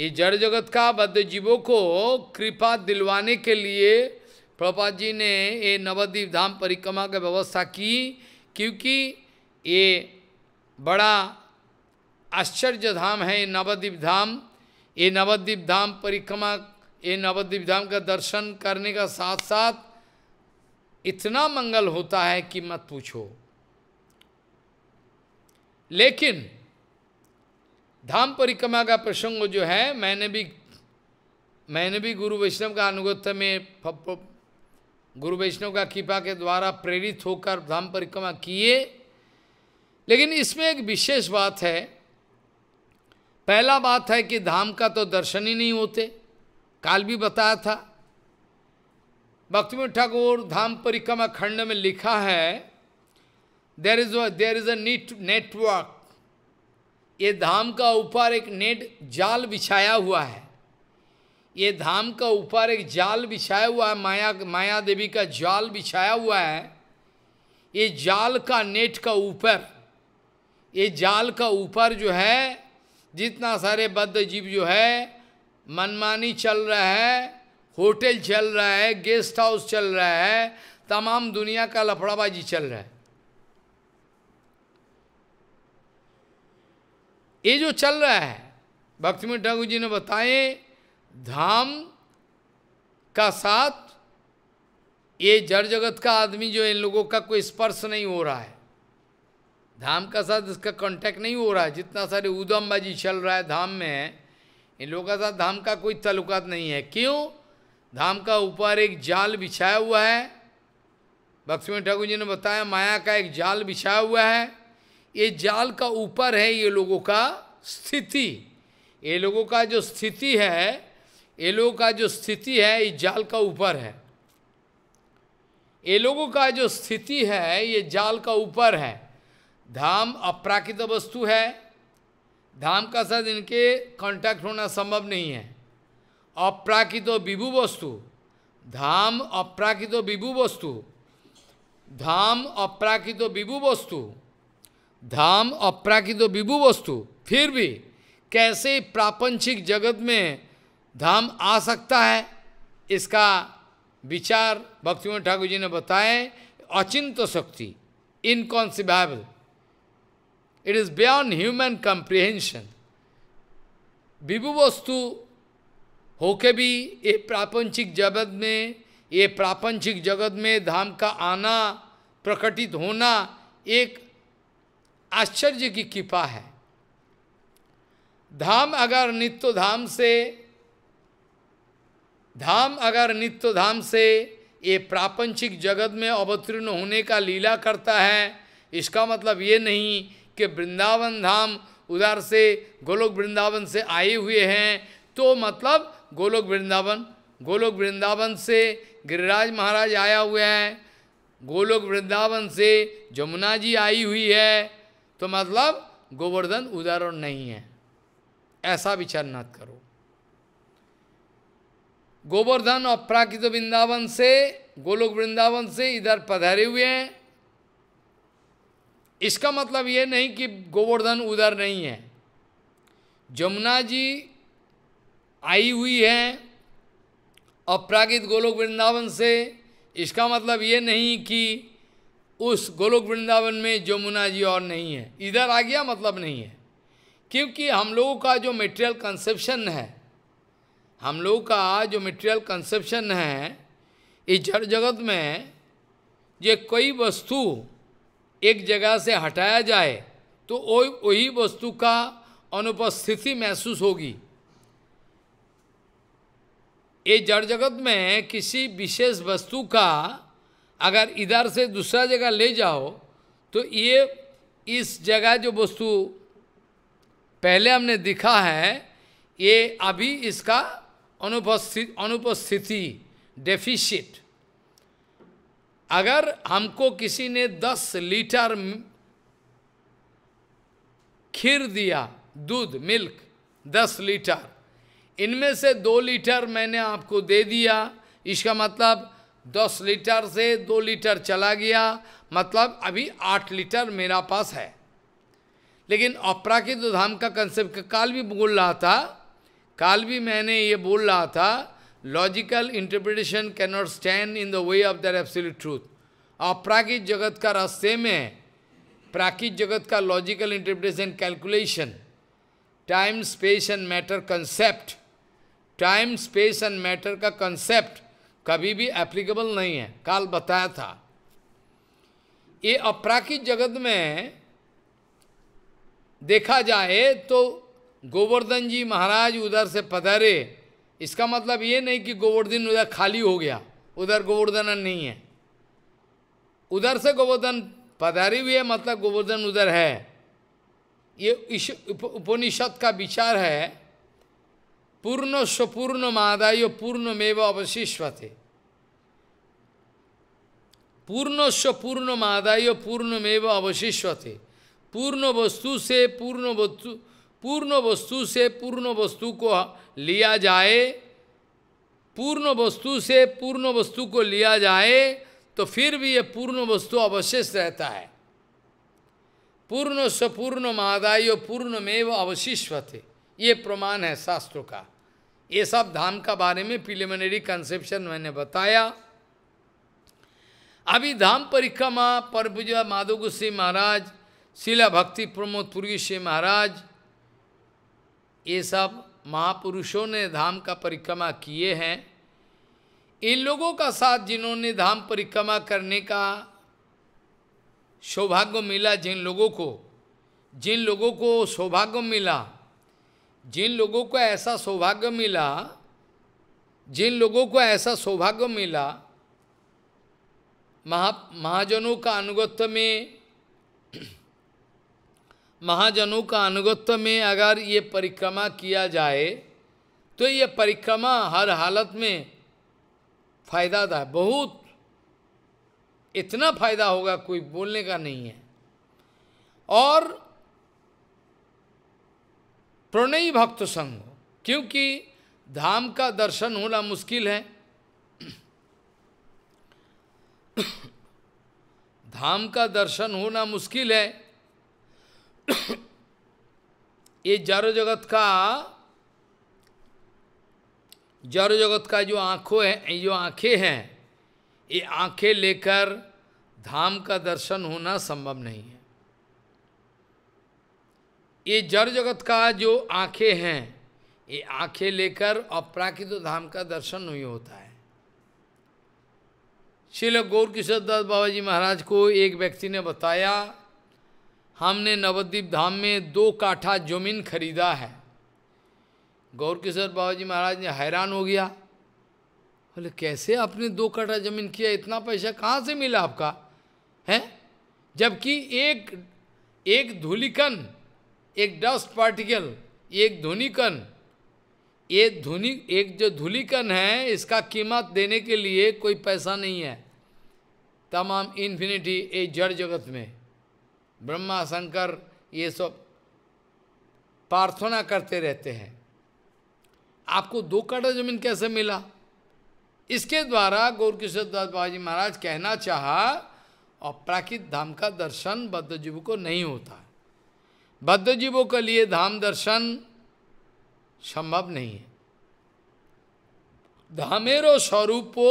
ये जड़ जगत का बद्ध जीवों को कृपा दिलवाने के लिए प्रभा जी ने ये नवद्वीप धाम परिक्रमा की व्यवस्था की क्योंकि ये बड़ा आश्चर्य धाम है ये नवद्वीप धाम ये नवद्वीप धाम परिक्रमा ये नवद्वीप धाम का दर्शन करने का साथ साथ इतना मंगल होता है कि मत पूछो लेकिन धाम परिक्रमा का प्रसंग जो है मैंने भी मैंने भी गुरु वैष्णव का अनुगत्य में गुरु वैष्णव का कृपा के द्वारा प्रेरित होकर धाम परिक्रमा किए लेकिन इसमें एक विशेष बात है पहला बात है कि धाम का तो दर्शन ही नहीं होते काल भी बताया था भक्तिमोद ठाकुर धाम परिक्रमा खंड में लिखा है there is a, there is a net, network. ये धाम का ऊपर एक नेट जाल बिछाया हुआ है ये धाम का ऊपर एक जाल बिछाया हुआ है माया माया देवी का जाल बिछाया हुआ है ये जाल का नेट का ऊपर ये जाल का ऊपर जो है जितना सारे बद्ध जीव जो है मनमानी चल रहा है होटल चल रहा है गेस्ट हाउस चल रहा है तमाम दुनिया का लफड़ाबाजी चल रहा है ये जो चल रहा है भक्ति में ठाकुर जी ने बताए धाम का साथ ये जड़ जगत का आदमी जो इन लोगों का कोई स्पर्श नहीं हो रहा है धाम का साथ इसका कांटेक्ट नहीं हो रहा है जितना सारे उदमबाजी चल रहा है धाम में इन लोगों का साथ धाम का कोई तलुकात नहीं है क्यों धाम का ऊपर एक जाल बिछाया हुआ है भक्ति ठाकुर जी ने बताया माया का एक जाल बिछाया हुआ है ये जाल का ऊपर है ये लोगों का स्थिति ये लोगों का जो स्थिति है ये लोगों का जो स्थिति है ये जाल का ऊपर है ये लोगों का जो स्थिति है ये जाल का ऊपर है धाम अप्राकृत वस्तु है धाम का साथ इनके कांटेक्ट होना संभव नहीं है अप्राकृत विभु वस्तु धाम अप्राकृत विभु वस्तु धाम अप्राकृत विभु वस्तु धाम अप्राकृत विभु वस्तु फिर भी कैसे प्रापंचिक जगत में धाम आ सकता है इसका विचार भक्तिमोहन ठाकुर जी ने बताए अचिंत शक्ति inconceivable it is beyond human comprehension विभु वस्तु होके भी ये प्रापंचिक जगत में ये प्रापंचिक जगत में धाम का आना प्रकटित होना एक आश्चर्य की कृपा है धाम अगर नित्य धाम से धाम अगर नित्य धाम से ये प्रापंचिक जगत में अवतीर्ण होने का लीला करता है इसका मतलब ये नहीं कि वृंदावन धाम उधर से गोलोक वृंदावन से आए हुए हैं तो मतलब गोलोक वृंदावन गोलोक वृंदावन से गिरिराज महाराज आया हुआ है गोलोक वृंदावन से जमुना जी आई हुई है तो मतलब गोवर्धन उदाहरण नहीं है ऐसा विचार न करो गोवर्धन और प्राकृत वृंदावन से गोलोक वृंदावन से इधर पधारे हुए हैं इसका मतलब ये नहीं कि गोवर्धन उधर नहीं है जमुना जी आई हुई है अपरागित गोलोक वृंदावन से इसका मतलब ये नहीं कि उस गोलोक वृंदावन में जमुना जी और नहीं है इधर आ गया मतलब नहीं है क्योंकि हम लोगों का जो मेटेरियल कंसेप्शन है हम लोगों का जो मेटेरियल कंसेप्शन है इस जड़ जगत में ये कोई वस्तु एक जगह से हटाया जाए तो वही वस्तु का अनुपस्थिति महसूस होगी ये जड़ जगत में किसी विशेष वस्तु का अगर इधर से दूसरा जगह ले जाओ तो ये इस जगह जो वस्तु पहले हमने दिखा है ये अभी इसका अनुपस्थित अनुपस्थिति डेफिशिट अगर हमको किसी ने दस लीटर खीर दिया दूध मिल्क दस लीटर इनमें से दो लीटर मैंने आपको दे दिया इसका मतलब दस लीटर से दो लीटर चला गया मतलब अभी आठ लीटर मेरा पास है लेकिन अपराकृत धाम का कंसेप्ट काल भी बोल रहा था काल भी मैंने ये बोल रहा था logical interpretation can not stand in the way of their absolute truth अपराकृत जगत का रास्ते में प्राकृत जगत का logical interpretation calculation time space and matter concept time space and matter का कंसेप्ट कभी भी एप्लीकेबल नहीं है काल बताया था ये अपराकित जगत में देखा जाए तो गोवर्धन जी महाराज उधर से पधारे इसका मतलब ये नहीं कि गोवर्धन उधर खाली हो गया उधर गोवर्धन नहीं है उधर से गोवर्धन पधारी हुई है मतलब गोवर्धन उधर है ये उपनिषद का विचार है पूर्ण स्वपूर्ण मादाय पूर्ण मेव अवशिष्वते पूर्ण स्वपूर्ण मादाय पूर्ण मेव अवशिष्वते पूर्ण वस्तु से पूर्ण वस्तु पूर्ण वस्तु से पूर्ण वस्तु को लिया जाए पूर्ण वस्तु से पूर्ण वस्तु को लिया जाए तो फिर भी ये पूर्ण वस्तु अवशेष रहता है पूर्ण स्वपूर्ण मादाय पूर्ण मेव अवशिष्वते ये प्रमाण है शास्त्रों का ये सब धाम का बारे में प्रिलिमिनरी कंसेप्शन मैंने बताया अभी धाम परिक्रमा परभुजा माधव गुस्सी महाराज शिला भक्ति प्रमोद पूर्वी सिंह महाराज ये सब महापुरुषों ने धाम का परिक्रमा किए हैं इन लोगों का साथ जिन्होंने धाम परिक्रमा करने का सौभाग्य मिला जिन लोगों को जिन लोगों को सौभाग्य मिला जिन लोगों को ऐसा सौभाग्य मिला जिन लोगों को ऐसा सौभाग्य मिला महा महाजनों का अनुगत्य में महाजनों का अनुगत्य में अगर ये परिक्रमा किया जाए तो ये परिक्रमा हर हालत में फायदा था बहुत इतना फायदा होगा कोई बोलने का नहीं है और प्रणयी भक्त संग क्योंकि धाम का दर्शन होना मुश्किल है धाम का दर्शन होना मुश्किल है ये जड़ जगत का जड़ जगत का जो आँखों है जो आँखें हैं ये आँखें लेकर धाम का दर्शन होना संभव नहीं है ये जड़ जगत का जो आंखें हैं ये आंखें लेकर अपराकित धाम का दर्शन नहीं होता है शिल गौर किशोर दास बाबा जी महाराज को एक व्यक्ति ने बताया हमने नवद्वीप धाम में दो काठा जमीन खरीदा है गौर किशोर बाबा जी महाराज ने हैरान हो गया बोले कैसे आपने दो काठा जमीन किया इतना पैसा कहाँ से मिला आपका है जबकि एक एक धूलिकन एक डस्ट पार्टिकल एक धुनिकन ये धुनी एक जो धूलिकन है इसका कीमत देने के लिए कोई पैसा नहीं है तमाम इन्फिनिटी ये जड़ जगत में ब्रह्मा शंकर ये सब प्रार्थना करते रहते हैं आपको दो कटा जमीन कैसे मिला इसके द्वारा गौरकिशोर दास बाबाजी महाराज कहना चाहा और प्राकृत धाम का दर्शन बद्धजीव को नहीं होता बद्ध जीवों के लिए धाम दर्शन संभव नहीं है धामेरो स्वरूपो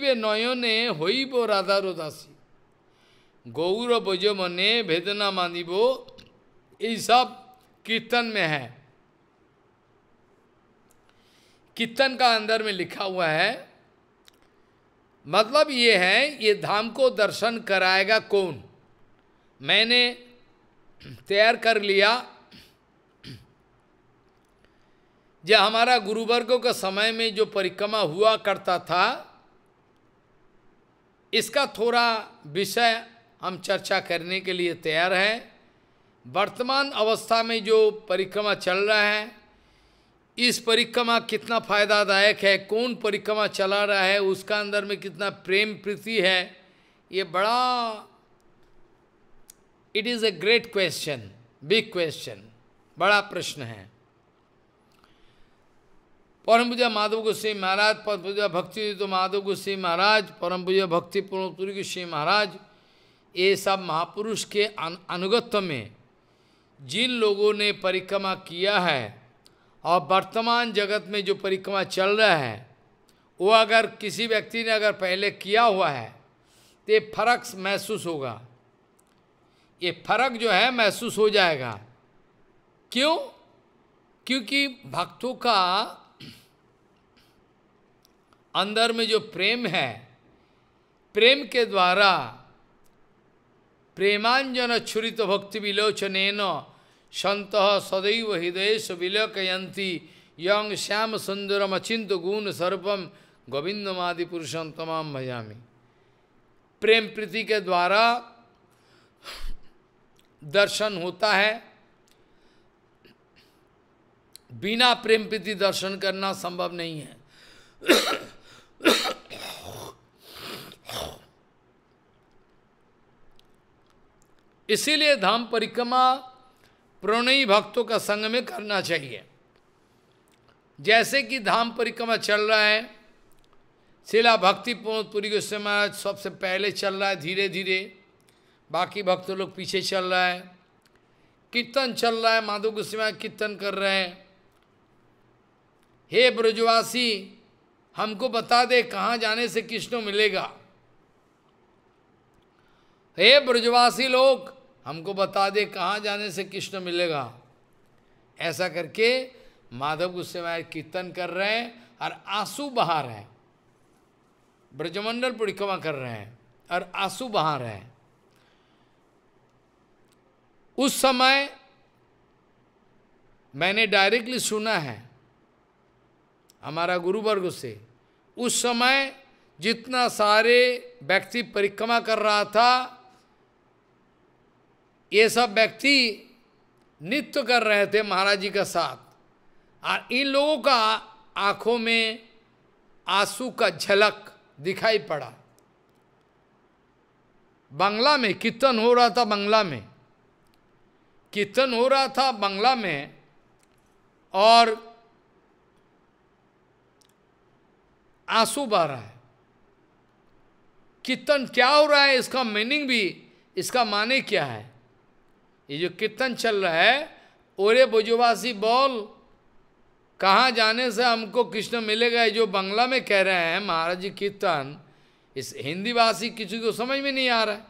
वे नयने होइब राधा रोदासी गौर बोज मने भेदना मानिब ये सब कीर्तन में है कीर्तन का अंदर में लिखा हुआ है मतलब ये है ये धाम को दर्शन कराएगा कौन मैंने तैयार कर लिया जो हमारा गुरुवर्गों के समय में जो परिक्रमा हुआ करता था इसका थोड़ा विषय हम चर्चा करने के लिए तैयार हैं वर्तमान अवस्था में जो परिक्रमा चल रहा है इस परिक्रमा कितना फायदादायक है कौन परिक्रमा चला रहा है उसका अंदर में कितना प्रेम प्रीति है ये बड़ा it is a great question big question बड़ा प्रश्न है परम पूजा माधव गोस्वामी महाराज परम पूजा भक्ति तो माधव गोस्वामी महाराज परम पूजा भक्ति पूर्णपुरी गोस्वामी महाराज ये सब महापुरुष के अनुगत्व में जिन लोगों ने परिक्रमा किया है और वर्तमान जगत में जो परिक्रमा चल रहा है वो अगर किसी व्यक्ति ने अगर पहले किया हुआ है तो फर्क महसूस होगा ये फर्क जो है महसूस हो जाएगा क्यों क्योंकि भक्तों का अंदर में जो प्रेम है प्रेम के द्वारा प्रेमांजन छुरित भक्ति विलोचन संत सदैव हृदय विलोकयंती यंग श्याम सुंदरम अचिंत गुण सर्वम गोविंदमादि पुरुषम तमाम भजामी प्रेम प्रीति के द्वारा दर्शन होता है बिना प्रेम प्रीति दर्शन करना संभव नहीं है इसीलिए धाम परिक्रमा प्रणयी भक्तों का संग में करना चाहिए जैसे कि धाम परिक्रमा चल रहा है शिला भक्ति पूरी गोस्वामी महाराज सबसे पहले चल रहा है धीरे धीरे बाकी भक्त लोग पीछे चल रहा है कीर्तन चल रहा है माधव गोस्वामी कीर्तन कर रहे हैं हे ब्रजवासी हमको बता दे कहाँ जाने से कृष्ण मिलेगा हे ब्रजवासी लोग हमको बता दे कहाँ जाने से कृष्ण मिलेगा ऐसा करके माधव गोस्वामी कीर्तन कर रहे हैं और आंसू बहा रहे हैं ब्रजमंडल परिक्रमा कर रहे हैं और आंसू बहा रहे हैं उस समय मैंने डायरेक्टली सुना है हमारा गुरुवर्ग से उस समय जितना सारे व्यक्ति परिक्रमा कर रहा था ये सब व्यक्ति नित्य कर रहे थे महाराज जी का साथ और इन लोगों का आँखों में आंसू का झलक दिखाई पड़ा बंगला में कीर्तन हो रहा था बंगला में कीर्तन हो रहा था बंगला में और आंसू बह रहा है कीर्तन क्या हो रहा है इसका मीनिंग भी इसका माने क्या है ये जो कीर्तन चल रहा है ओरे बोजोवासी बोल कहाँ जाने से हमको कृष्ण मिलेगा जो बंगला में कह रहे हैं महाराज जी कीर्तन इस हिंदी भाषी किसी को समझ में नहीं आ रहा है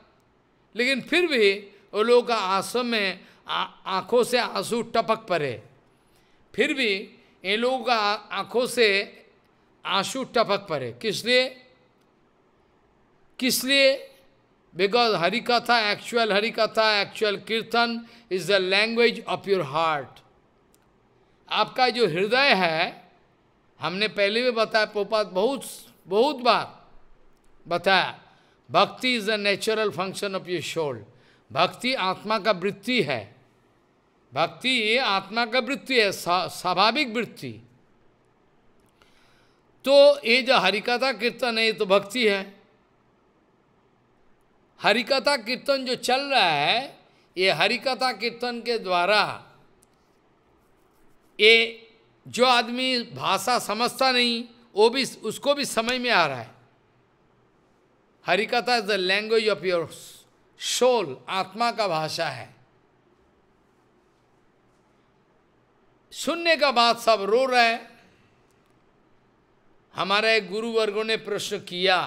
लेकिन फिर भी वो लोगों का आश्रम में आँखों से आंसू टपक पड़े फिर भी इन लोगों का आँखों से आंसू टपक पड़े किस लिए किस लिए बिकॉज हरिकथा कथा एक्चुअल हरिकथा कथा actual kirtan is the language of your heart आपका जो हृदय है हमने पहले भी बताया पोपात बहुत बहुत बार बताया bhakti is the natural function of your soul भक्ति आत्मा का वृत्ति है भक्ति ये आत्मा का वृत्ति है स्वाभाविक वृत्ति तो ये जो हरिकथा कीर्तन है ये तो भक्ति है हरिकथा कीर्तन जो चल रहा है ये हरिकथा कीर्तन के द्वारा ये जो आदमी भाषा समझता नहीं वो भी उसको भी समझ में आ रहा है Harikatha is the language of your soul आत्मा का भाषा है सुनने का बात सब रो रहे हैं हमारे गुरु वर्गों ने प्रश्न किया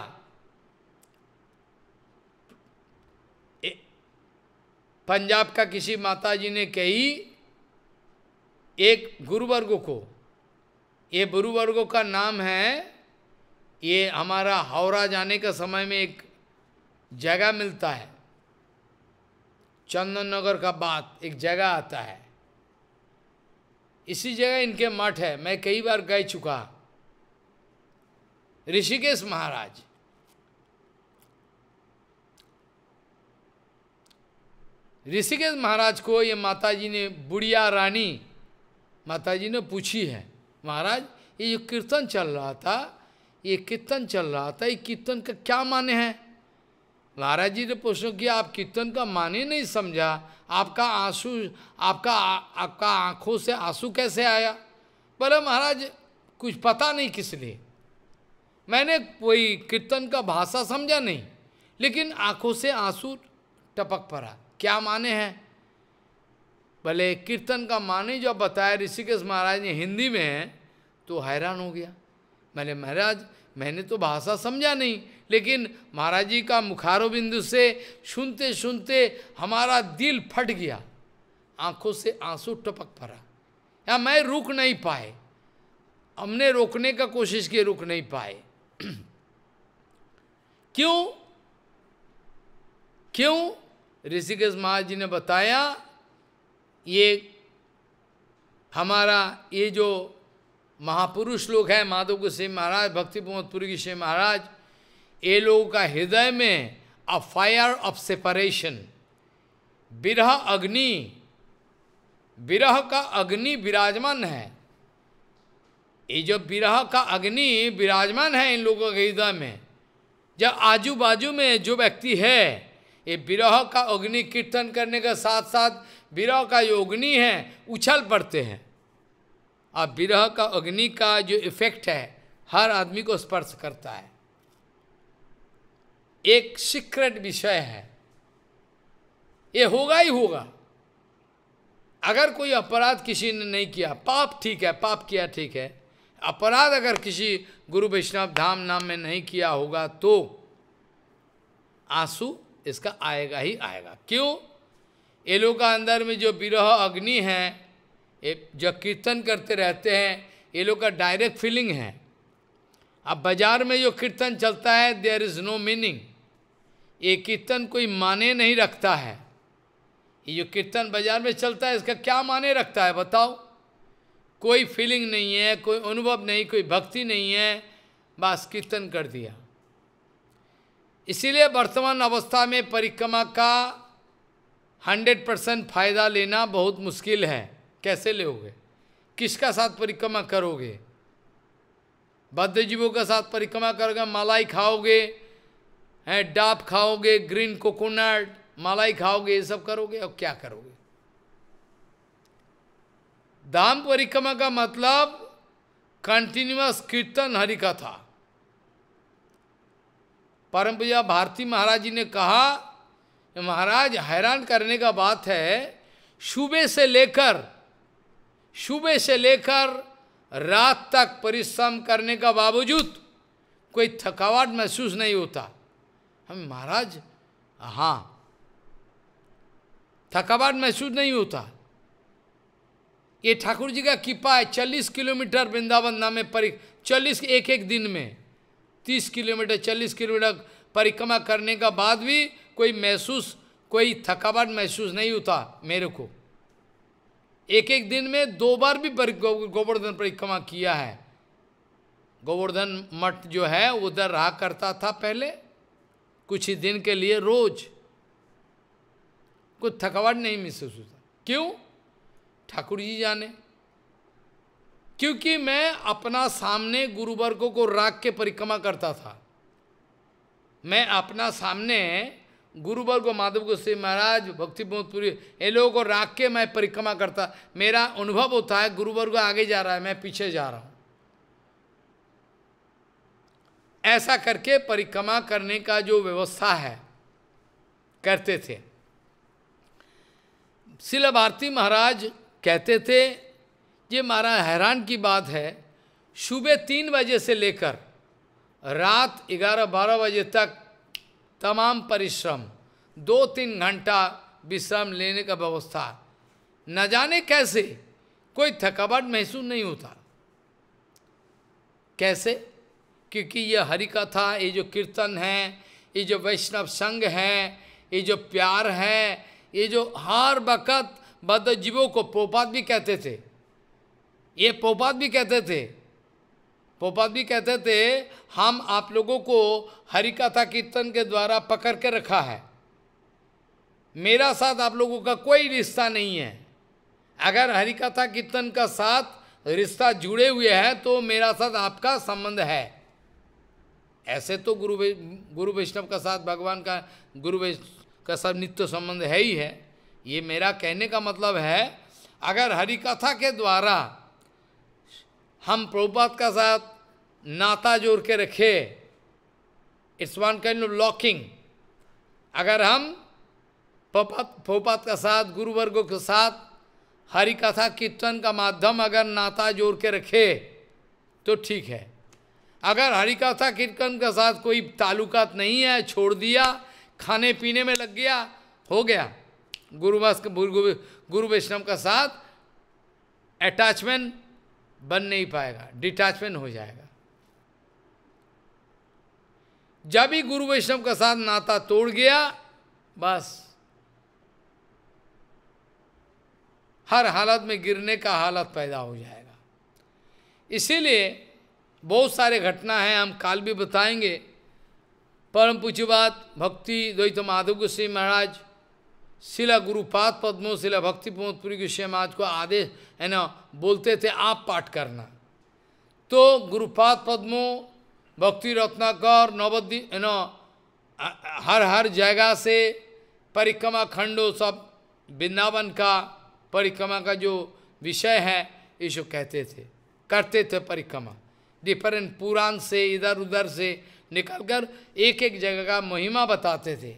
पंजाब का किसी माताजी ने कही एक गुरुवर्गो को ये गुरुवर्गो का नाम है ये हमारा हावड़ा जाने के समय में एक जगह मिलता है चंदन नगर का बात एक जगह आता है इसी जगह इनके मठ है मैं कई बार गए चुका ऋषिकेश महाराज ऋषिकेश महाराज को ये माताजी ने बुढ़िया रानी माताजी ने पूछी है महाराज ये जो कीर्तन चल रहा था ये कीर्तन चल रहा था ये कीर्तन का क्या माने हैं महाराज जी ने पूछो किया आप कीर्तन का माने नहीं समझा आपका आंसू आपका आपका आंखों से आंसू कैसे आया बोले महाराज कुछ पता नहीं किस लिए मैंने कोई कीर्तन का भाषा समझा नहीं लेकिन आंखों से आंसू टपक पड़ा क्या माने हैं भले कीर्तन का माने जो बताया ऋषिकेश महाराज ने हिंदी में तो हैरान हो गया मैंने महाराज मैंने तो भाषा समझा नहीं लेकिन महाराज जी का मुखारो बिंदु से सुनते सुनते हमारा दिल फट गया आंखों से आंसू टपक पड़ा या मैं रुक नहीं पाए हमने रोकने का कोशिश की रुक नहीं पाए क्यों क्यों ऋषिकेश महाराज जी ने बताया ये हमारा ये जो महापुरुष लोग हैं माधव गोसाई महाराज भक्ति प्रमोदपुरी गोसाई महाराज ये लोगों का हृदय में अ फायर ऑफ सेपरेशन विरह अग्नि विरह का अग्नि विराजमान है ये जो विरह का अग्नि विराजमान है इन लोगों के हृदय में जब आजू बाजू में जो व्यक्ति है ये विरह का अग्नि कीर्तन करने के साथ साथ विरह का जो अग्नि है उछल पड़ते हैं और विरह का अग्नि का जो इफेक्ट है हर आदमी को स्पर्श करता है एक सीक्रेट विषय है ये होगा ही होगा अगर कोई अपराध किसी ने नहीं किया पाप ठीक है पाप किया ठीक है अपराध अगर किसी गुरु वैष्णव धाम नाम में नहीं किया होगा तो आंसू इसका आएगा ही आएगा क्यों ये लोग का अंदर में जो विरह अग्नि है ये जो कीर्तन करते रहते हैं ये लोग का डायरेक्ट फीलिंग है अब बाजार में जो कीर्तन चलता है देयर इज नो मीनिंग ये कीर्तन कोई माने नहीं रखता है ये जो कीर्तन बाजार में चलता है इसका क्या माने रखता है बताओ कोई फीलिंग नहीं है कोई अनुभव नहीं कोई भक्ति नहीं है बस कीर्तन कर दिया इसीलिए वर्तमान अवस्था में परिक्रमा का हंड्रेड परसेंट फायदा लेना बहुत मुश्किल है कैसे लोगे किसका साथ परिक्रमा करोगे बद्ध जीवों का साथ परिक्रमा करोगे मलाई खाओगे हैं डाप खाओगे ग्रीन कोकोनट मलाई खाओगे ये सब करोगे और क्या करोगे दाम परिक्रमा का मतलब कंटिन्यूस कीर्तन हरि का था परम पूजा भारती महाराज जी ने कहा महाराज हैरान करने का बात है सुबह से लेकर सुबह से लेकर रात तक परिश्रम करने का बावजूद कोई थकावट महसूस नहीं होता हम महाराज हाँ थकावट महसूस नहीं होता ये ठाकुर जी का कृपा है चालीस किलोमीटर वृंदावन नामे परि चालीस एक एक दिन में तीस किलोमीटर चालीस किलोमीटर परिक्रमा करने का बाद भी कोई महसूस कोई थकावट महसूस नहीं होता मेरे को एक एक दिन में दो बार भी गोवर्धन परिक्रमा किया है गोवर्धन मठ जो है उधर रहा करता था पहले कुछ ही दिन के लिए रोज कुछ थकावट नहीं महसूस होता क्यों ठाकुर जी जाने क्योंकि मैं अपना सामने गुरुवर्गों को राग के परिक्रमा करता था मैं अपना सामने गुरुवर को माधव गोस्वामी महाराज भक्ति बोधपुरी ये लोगों को राख के मैं परिक्रमा करता मेरा अनुभव होता है गुरुवर को आगे जा रहा है मैं पीछे जा रहा हूँ ऐसा करके परिक्रमा करने का जो व्यवस्था है करते थे शिल भारती महाराज कहते थे ये महाराज हैरान की बात है सुबह तीन बजे से लेकर रात ग्यारह बारह बजे तक तमाम परिश्रम दो तीन घंटा विश्राम लेने का व्यवस्था न जाने कैसे कोई थकावट महसूस नहीं होता कैसे क्योंकि यह हरि कथा ये जो कीर्तन है ये जो वैष्णव संग है ये जो प्यार है ये जो हर वक़्त बद्ध जीवों को पोपात भी कहते थे ये पोपात भी कहते थे पोपा भी कहते थे हम आप लोगों को हरिकथा कथा कीर्तन के द्वारा पकड़ के रखा है मेरा साथ आप लोगों का कोई रिश्ता नहीं है अगर हरिकथा कथा कीर्तन का साथ रिश्ता जुड़े हुए हैं तो मेरा साथ आपका संबंध है ऐसे तो गुरु गुरु वैष्णव का साथ भगवान का गुरु का सब नित्य संबंध है ही है ये मेरा कहने का मतलब है अगर हरिकथा के द्वारा हम प्रभुपात का साथ नाता जोड़ के रखे it's one kind of locking अगर हम प्रपात प्रभुपात का साथ गुरुवर्गों के साथ हरि कथा कीर्तन का माध्यम अगर नाता जोड़ के रखे तो ठीक है अगर हरि कथा कीर्तन के साथ कोई ताल्लुकात नहीं है छोड़ दिया खाने पीने में लग गया हो गया गुरुवास गुरु गुरु वैष्णव का साथ अटैचमेंट बन नहीं पाएगा डिटैचमेंट हो जाएगा जब ही गुरु वैष्णव का साथ नाता तोड़ गया बस हर हालत में गिरने का हालत पैदा हो जाएगा इसीलिए बहुत सारे घटना हैं हम काल भी बताएंगे परम पूछी बात भक्ति द्वैत माधव गोस्वी महाराज शिला पाद पद्मो शिला भक्ति की के महाराज को आदेश है ना बोलते थे आप पाठ करना तो गुरुपाद पद्मो भक्ति रत्नाकर नवद्वीप है ना हर हर जगह से परिक्रमा खंडो सब वृंदावन का परिक्रमा का जो विषय है ये कहते थे करते थे परिक्रमा डिफरेंट पुराण से इधर उधर से निकलकर एक एक जगह का महिमा बताते थे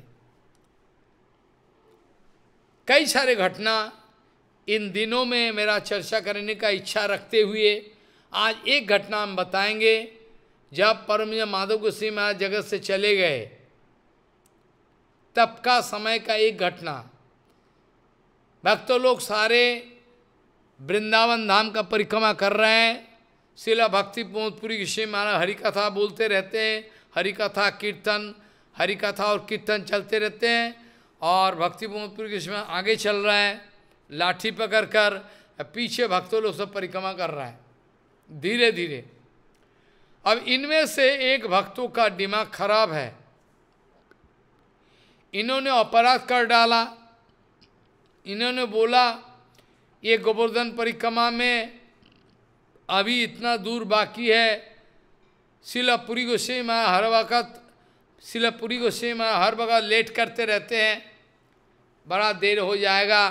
कई सारे घटना इन दिनों में मेरा चर्चा करने का इच्छा रखते हुए आज एक घटना हम बताएंगे जब परम माधव गोस्वी महाराज जगत से चले गए तब का समय का एक घटना भक्तों लोग सारे वृंदावन धाम का परिक्रमा कर रहे हैं शिला भक्ति की श्री महाराज हरिकथा बोलते रहते हैं हरिकथा कीर्तन हरिकथा और कीर्तन चलते रहते हैं और भक्ति प्रमोदपुर के समय आगे चल रहा है लाठी पकड़ कर पीछे भक्तों लोग सब परिक्रमा कर रहा है धीरे धीरे अब इनमें से एक भक्तों का दिमाग खराब है इन्होंने अपराध कर डाला इन्होंने बोला ये गोवर्धन परिक्रमा में अभी इतना दूर बाकी है शिलापुरी गोसाई माँ हर वक्त शिलपुरी को महाराज हर बगल लेट करते रहते हैं बड़ा देर हो जाएगा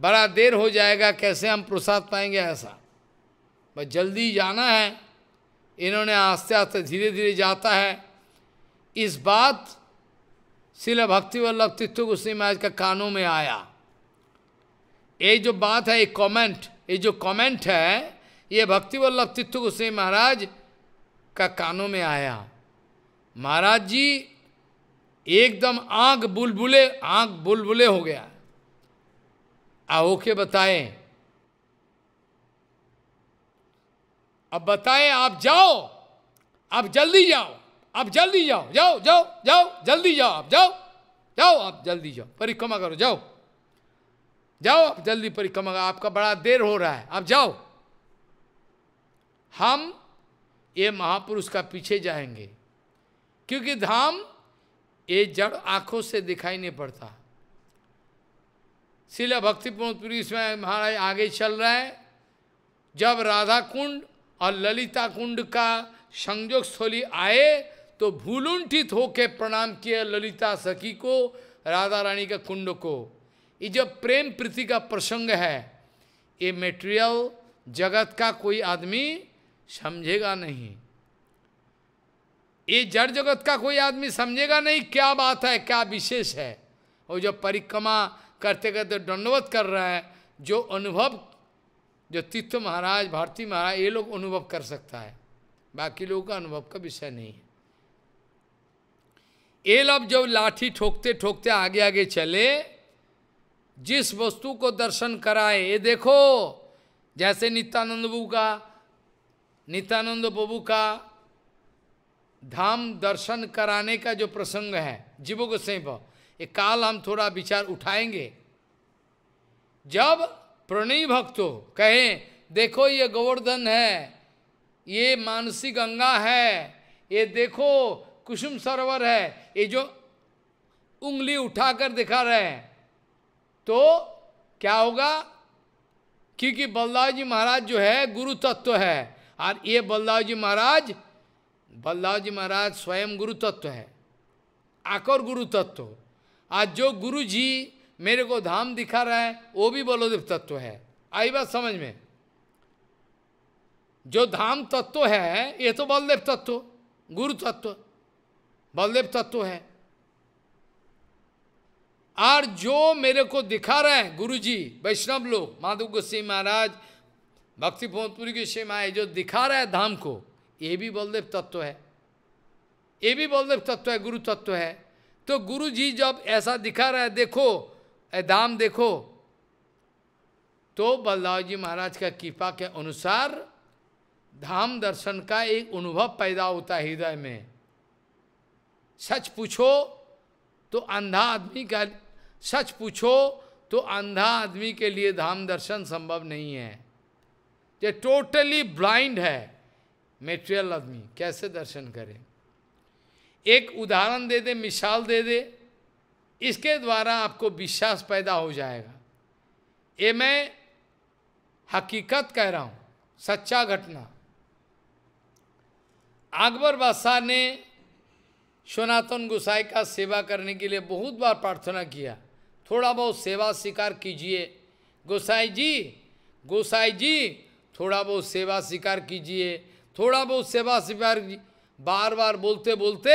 बड़ा देर हो जाएगा कैसे हम प्रसाद पाएंगे ऐसा बस जल्दी जाना है इन्होंने आस्ते आस्ते धीरे धीरे जाता है इस बात शिल भक्ति वल्लभ को गोस्वामी महाराज का कानों में आया ये जो बात है ये कमेंट ये जो कमेंट है ये भक्ति वल्लभ को गोस्वामी महाराज का कानों में आया महाराज जी एकदम आंख बुलबुले आंख बुलबुले हो गया आओ के बताए अब बताए आप जाओ आप जल्दी जाओ आप जल्दी जाओ जाओ जाओ जाओ जल्दी जाओ आप जाओ जाओ आप जल्दी जाओ परिक्रमा करो जाओ जाओ आप जल्दी परिक्रमा करो आपका बड़ा देर हो रहा है आप जाओ हम ये महापुरुष का पीछे जाएंगे क्योंकि धाम ये जड़ आंखों से दिखाई नहीं पड़ता शिला भक्तिपूर्णपुरी इसमें महाराज आगे चल रहे हैं जब राधा कुंड और ललिता कुंड का संयोग स्थली आए तो भूलुंठित होके प्रणाम किया ललिता सखी को राधा रानी का कुंड को ये जब प्रेम प्रीति का प्रसंग है ये मेटेरियल जगत का कोई आदमी समझेगा नहीं ये जड़ जगत का कोई आदमी समझेगा नहीं क्या बात है क्या विशेष है और जो परिक्रमा करते करते दंडवत कर रहा है जो अनुभव जो तीर्थ महाराज भारती महाराज ये लोग अनुभव कर सकता है बाकी लोगों का अनुभव का विषय नहीं है ये लोग जब लाठी ठोकते ठोकते आगे आगे चले जिस वस्तु को दर्शन कराए ये देखो जैसे नित्यानंद बबू का नित्यानंद बबू का धाम दर्शन कराने का जो प्रसंग है जीवो को पर ये काल हम थोड़ा विचार उठाएंगे जब प्रणयी भक्तों कहे देखो ये गोवर्धन है ये मानसी गंगा है ये देखो कुसुम सरोवर है ये जो उंगली उठाकर दिखा रहे हैं तो क्या होगा क्योंकि बलदाव जी महाराज जो है गुरु तत्व है और ये बलदाव जी महाराज बल्लाव जी महाराज स्वयं गुरु तत्व है आकर गुरु तत्व आज जो गुरु जी मेरे को धाम दिखा रहा है वो भी बलोदेव तत्व है आई बात समझ में जो धाम तत्व है ये तो बलदेव तत्व गुरु तत्व बलदेव तत्व है और जो मेरे को दिखा रहे हैं गुरु जी वैष्णव लोग माधव गोस्वी महाराज भक्ति भोजपुरी के शेमा जो दिखा रहा है धाम को ये भी बलदेव तत्व है ये भी बलदेव तत्व है गुरु तत्व है तो गुरु जी जब ऐसा दिखा रहा है देखो दाम देखो तो बलदाव जी महाराज का कृपा के अनुसार धाम दर्शन का एक अनुभव पैदा होता है हृदय में सच पूछो तो अंधा आदमी का सच पूछो तो अंधा आदमी के लिए धाम दर्शन संभव नहीं है ये टोटली ब्लाइंड है मेटेरियल आदमी कैसे दर्शन करें एक उदाहरण दे दे मिसाल दे दे इसके द्वारा आपको विश्वास पैदा हो जाएगा ये मैं हकीकत कह रहा हूँ सच्चा घटना अकबर बादशाह ने सनातन गोसाई का सेवा करने के लिए बहुत बार प्रार्थना किया थोड़ा बहुत सेवा स्वीकार कीजिए गोसाई जी गोसाई जी थोड़ा बहुत सेवा स्वीकार कीजिए थोड़ा बहुत सेवा सिपार बार बार बोलते बोलते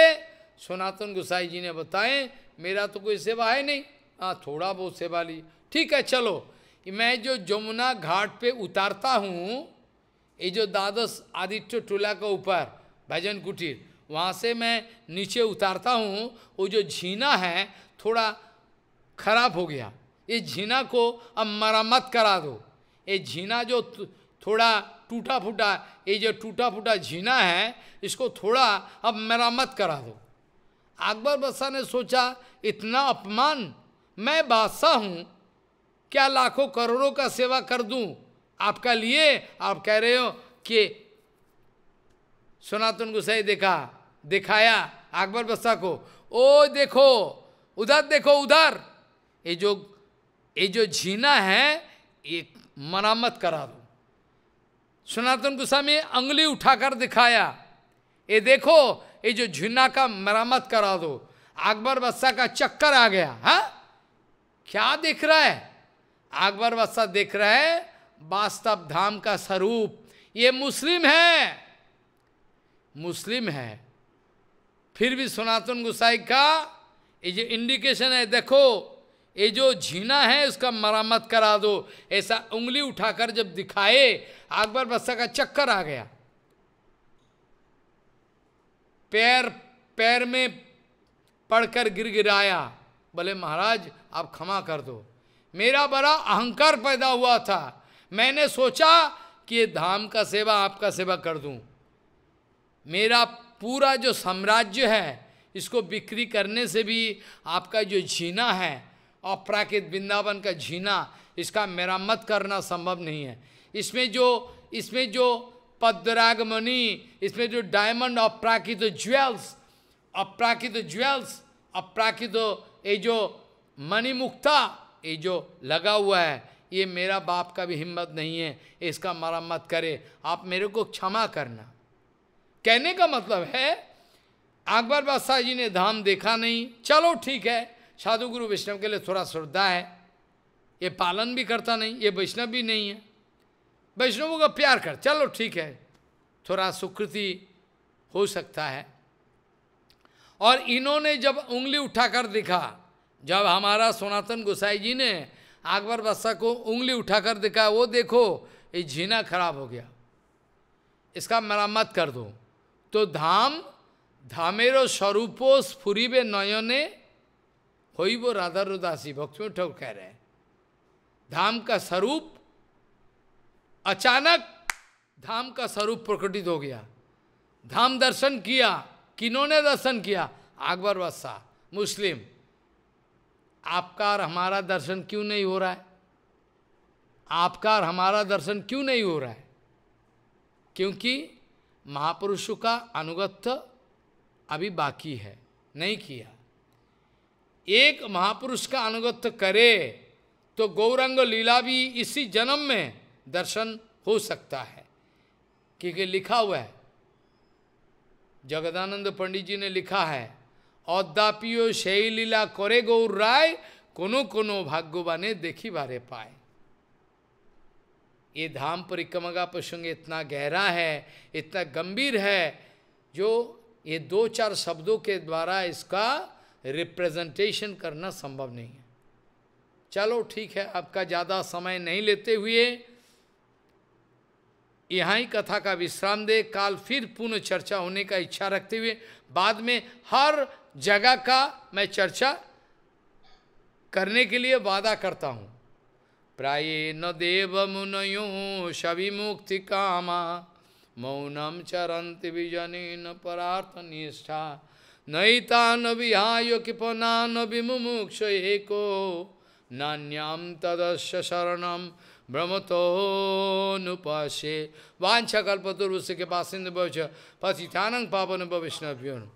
सनातन गोसाई जी ने बताएं मेरा तो कोई सेवा है नहीं हाँ थोड़ा बहुत सेवा ली ठीक है चलो मैं जो जमुना घाट पे उतारता हूँ ये जो द्वादश आदित्य टोला के ऊपर भजन कुटीर वहाँ से मैं नीचे उतारता हूँ वो जो झीना है थोड़ा खराब हो गया ये झीना को अब मरम्मत करा दो ये झीना जो थोड़ा टूटा फूटा ये जो टूटा फूटा झीना है इसको थोड़ा अब मरामत करा दो अकबर बादशाह ने सोचा इतना अपमान मैं बादशाह हूँ क्या लाखों करोड़ों का सेवा कर दूँ आपका लिए आप कह रहे हो कि सनातन सही देखा दिखाया अकबर बस्सा को ओ देखो उधर देखो उधर ये जो ये जो झीना है ये मरामत करा दो सनातन गोस्वामी अंगली उठाकर दिखाया ये देखो ये जो झुन्ना का मरामत करा दो अकबर बदशाह का चक्कर आ गया हा क्या देख रहा है अकबर बदशाह देख रहा है वास्तव धाम का स्वरूप ये मुस्लिम है मुस्लिम है फिर भी सनातन गोसाई का ये जो इंडिकेशन है देखो ये जो झीना है उसका मरम्मत करा दो ऐसा उंगली उठाकर जब दिखाए अकबर बस्सा का चक्कर आ गया पैर पैर में पड़कर गिर गिराया बोले महाराज आप क्षमा कर दो मेरा बड़ा अहंकार पैदा हुआ था मैंने सोचा कि ये धाम का सेवा आपका सेवा कर दूं। मेरा पूरा जो साम्राज्य है इसको बिक्री करने से भी आपका जो झीना है अपराकृत वृंदावन का झीना इसका मरम्मत करना संभव नहीं है इसमें जो इसमें जो पद्मरागमणि इसमें जो डायमंड अपराकृत ज्वेल्स अपराकृत ज्वेल्स अपराकृत ये जो मणिमुक्ता ये जो लगा हुआ है ये मेरा बाप का भी हिम्मत नहीं है इसका मरम्मत करे आप मेरे को क्षमा करना कहने का मतलब है अकबर बादशाह जी ने धाम देखा नहीं चलो ठीक है साधु गुरु वैष्णव के लिए थोड़ा श्रद्धा है ये पालन भी करता नहीं ये वैष्णव भी नहीं है वैष्णवों का प्यार कर चलो ठीक है थोड़ा सुकृति हो सकता है और इन्होंने जब उंगली उठाकर देखा जब हमारा सनातन गोसाई जी ने अकबर बादशाह को उंगली उठाकर देखा वो देखो ये झीना खराब हो गया इसका मरम्मत कर दो तो धाम धामेरो स्वरूपो स्फुरीबे नयने हो ही वो राधा रुदासी में ठाकुर कह रहे हैं धाम का स्वरूप अचानक धाम का स्वरूप प्रकटित हो गया धाम दर्शन किया किन्होंने दर्शन किया अकबर वसा मुस्लिम आपका और हमारा दर्शन क्यों नहीं हो रहा है आपका और हमारा दर्शन क्यों नहीं हो रहा है क्योंकि महापुरुषों का अनुगत्य अभी बाकी है नहीं किया एक महापुरुष का अनुगत्य करे तो गौरंग लीला भी इसी जन्म में दर्शन हो सकता है क्योंकि लिखा हुआ है जगदानंद पंडित जी ने लिखा है अद्यापिओ लीला करे गौर राय कोनो कोनो भाग्यवाने देखी बारे पाए ये धाम परिक्रमा का प्रसंग इतना गहरा है इतना गंभीर है जो ये दो चार शब्दों के द्वारा इसका रिप्रेजेंटेशन करना संभव नहीं है चलो ठीक है आपका ज़्यादा समय नहीं लेते हुए यहाँ ही कथा का विश्राम दे काल फिर पुनः चर्चा होने का इच्छा रखते हुए बाद में हर जगह का मैं चर्चा करने के लिए वादा करता हूँ प्राय न देव मुनयो सभी मुक्ति कामा मौनम चरंत विजन परार्थ निष्ठा Naitana vihayo kipanana vimumukshya eko Nanyam tadasya saranam brahmato nupashe Vancha kalpataru sike pasindu bhavcha Patitanang papanam bhavishnapyonam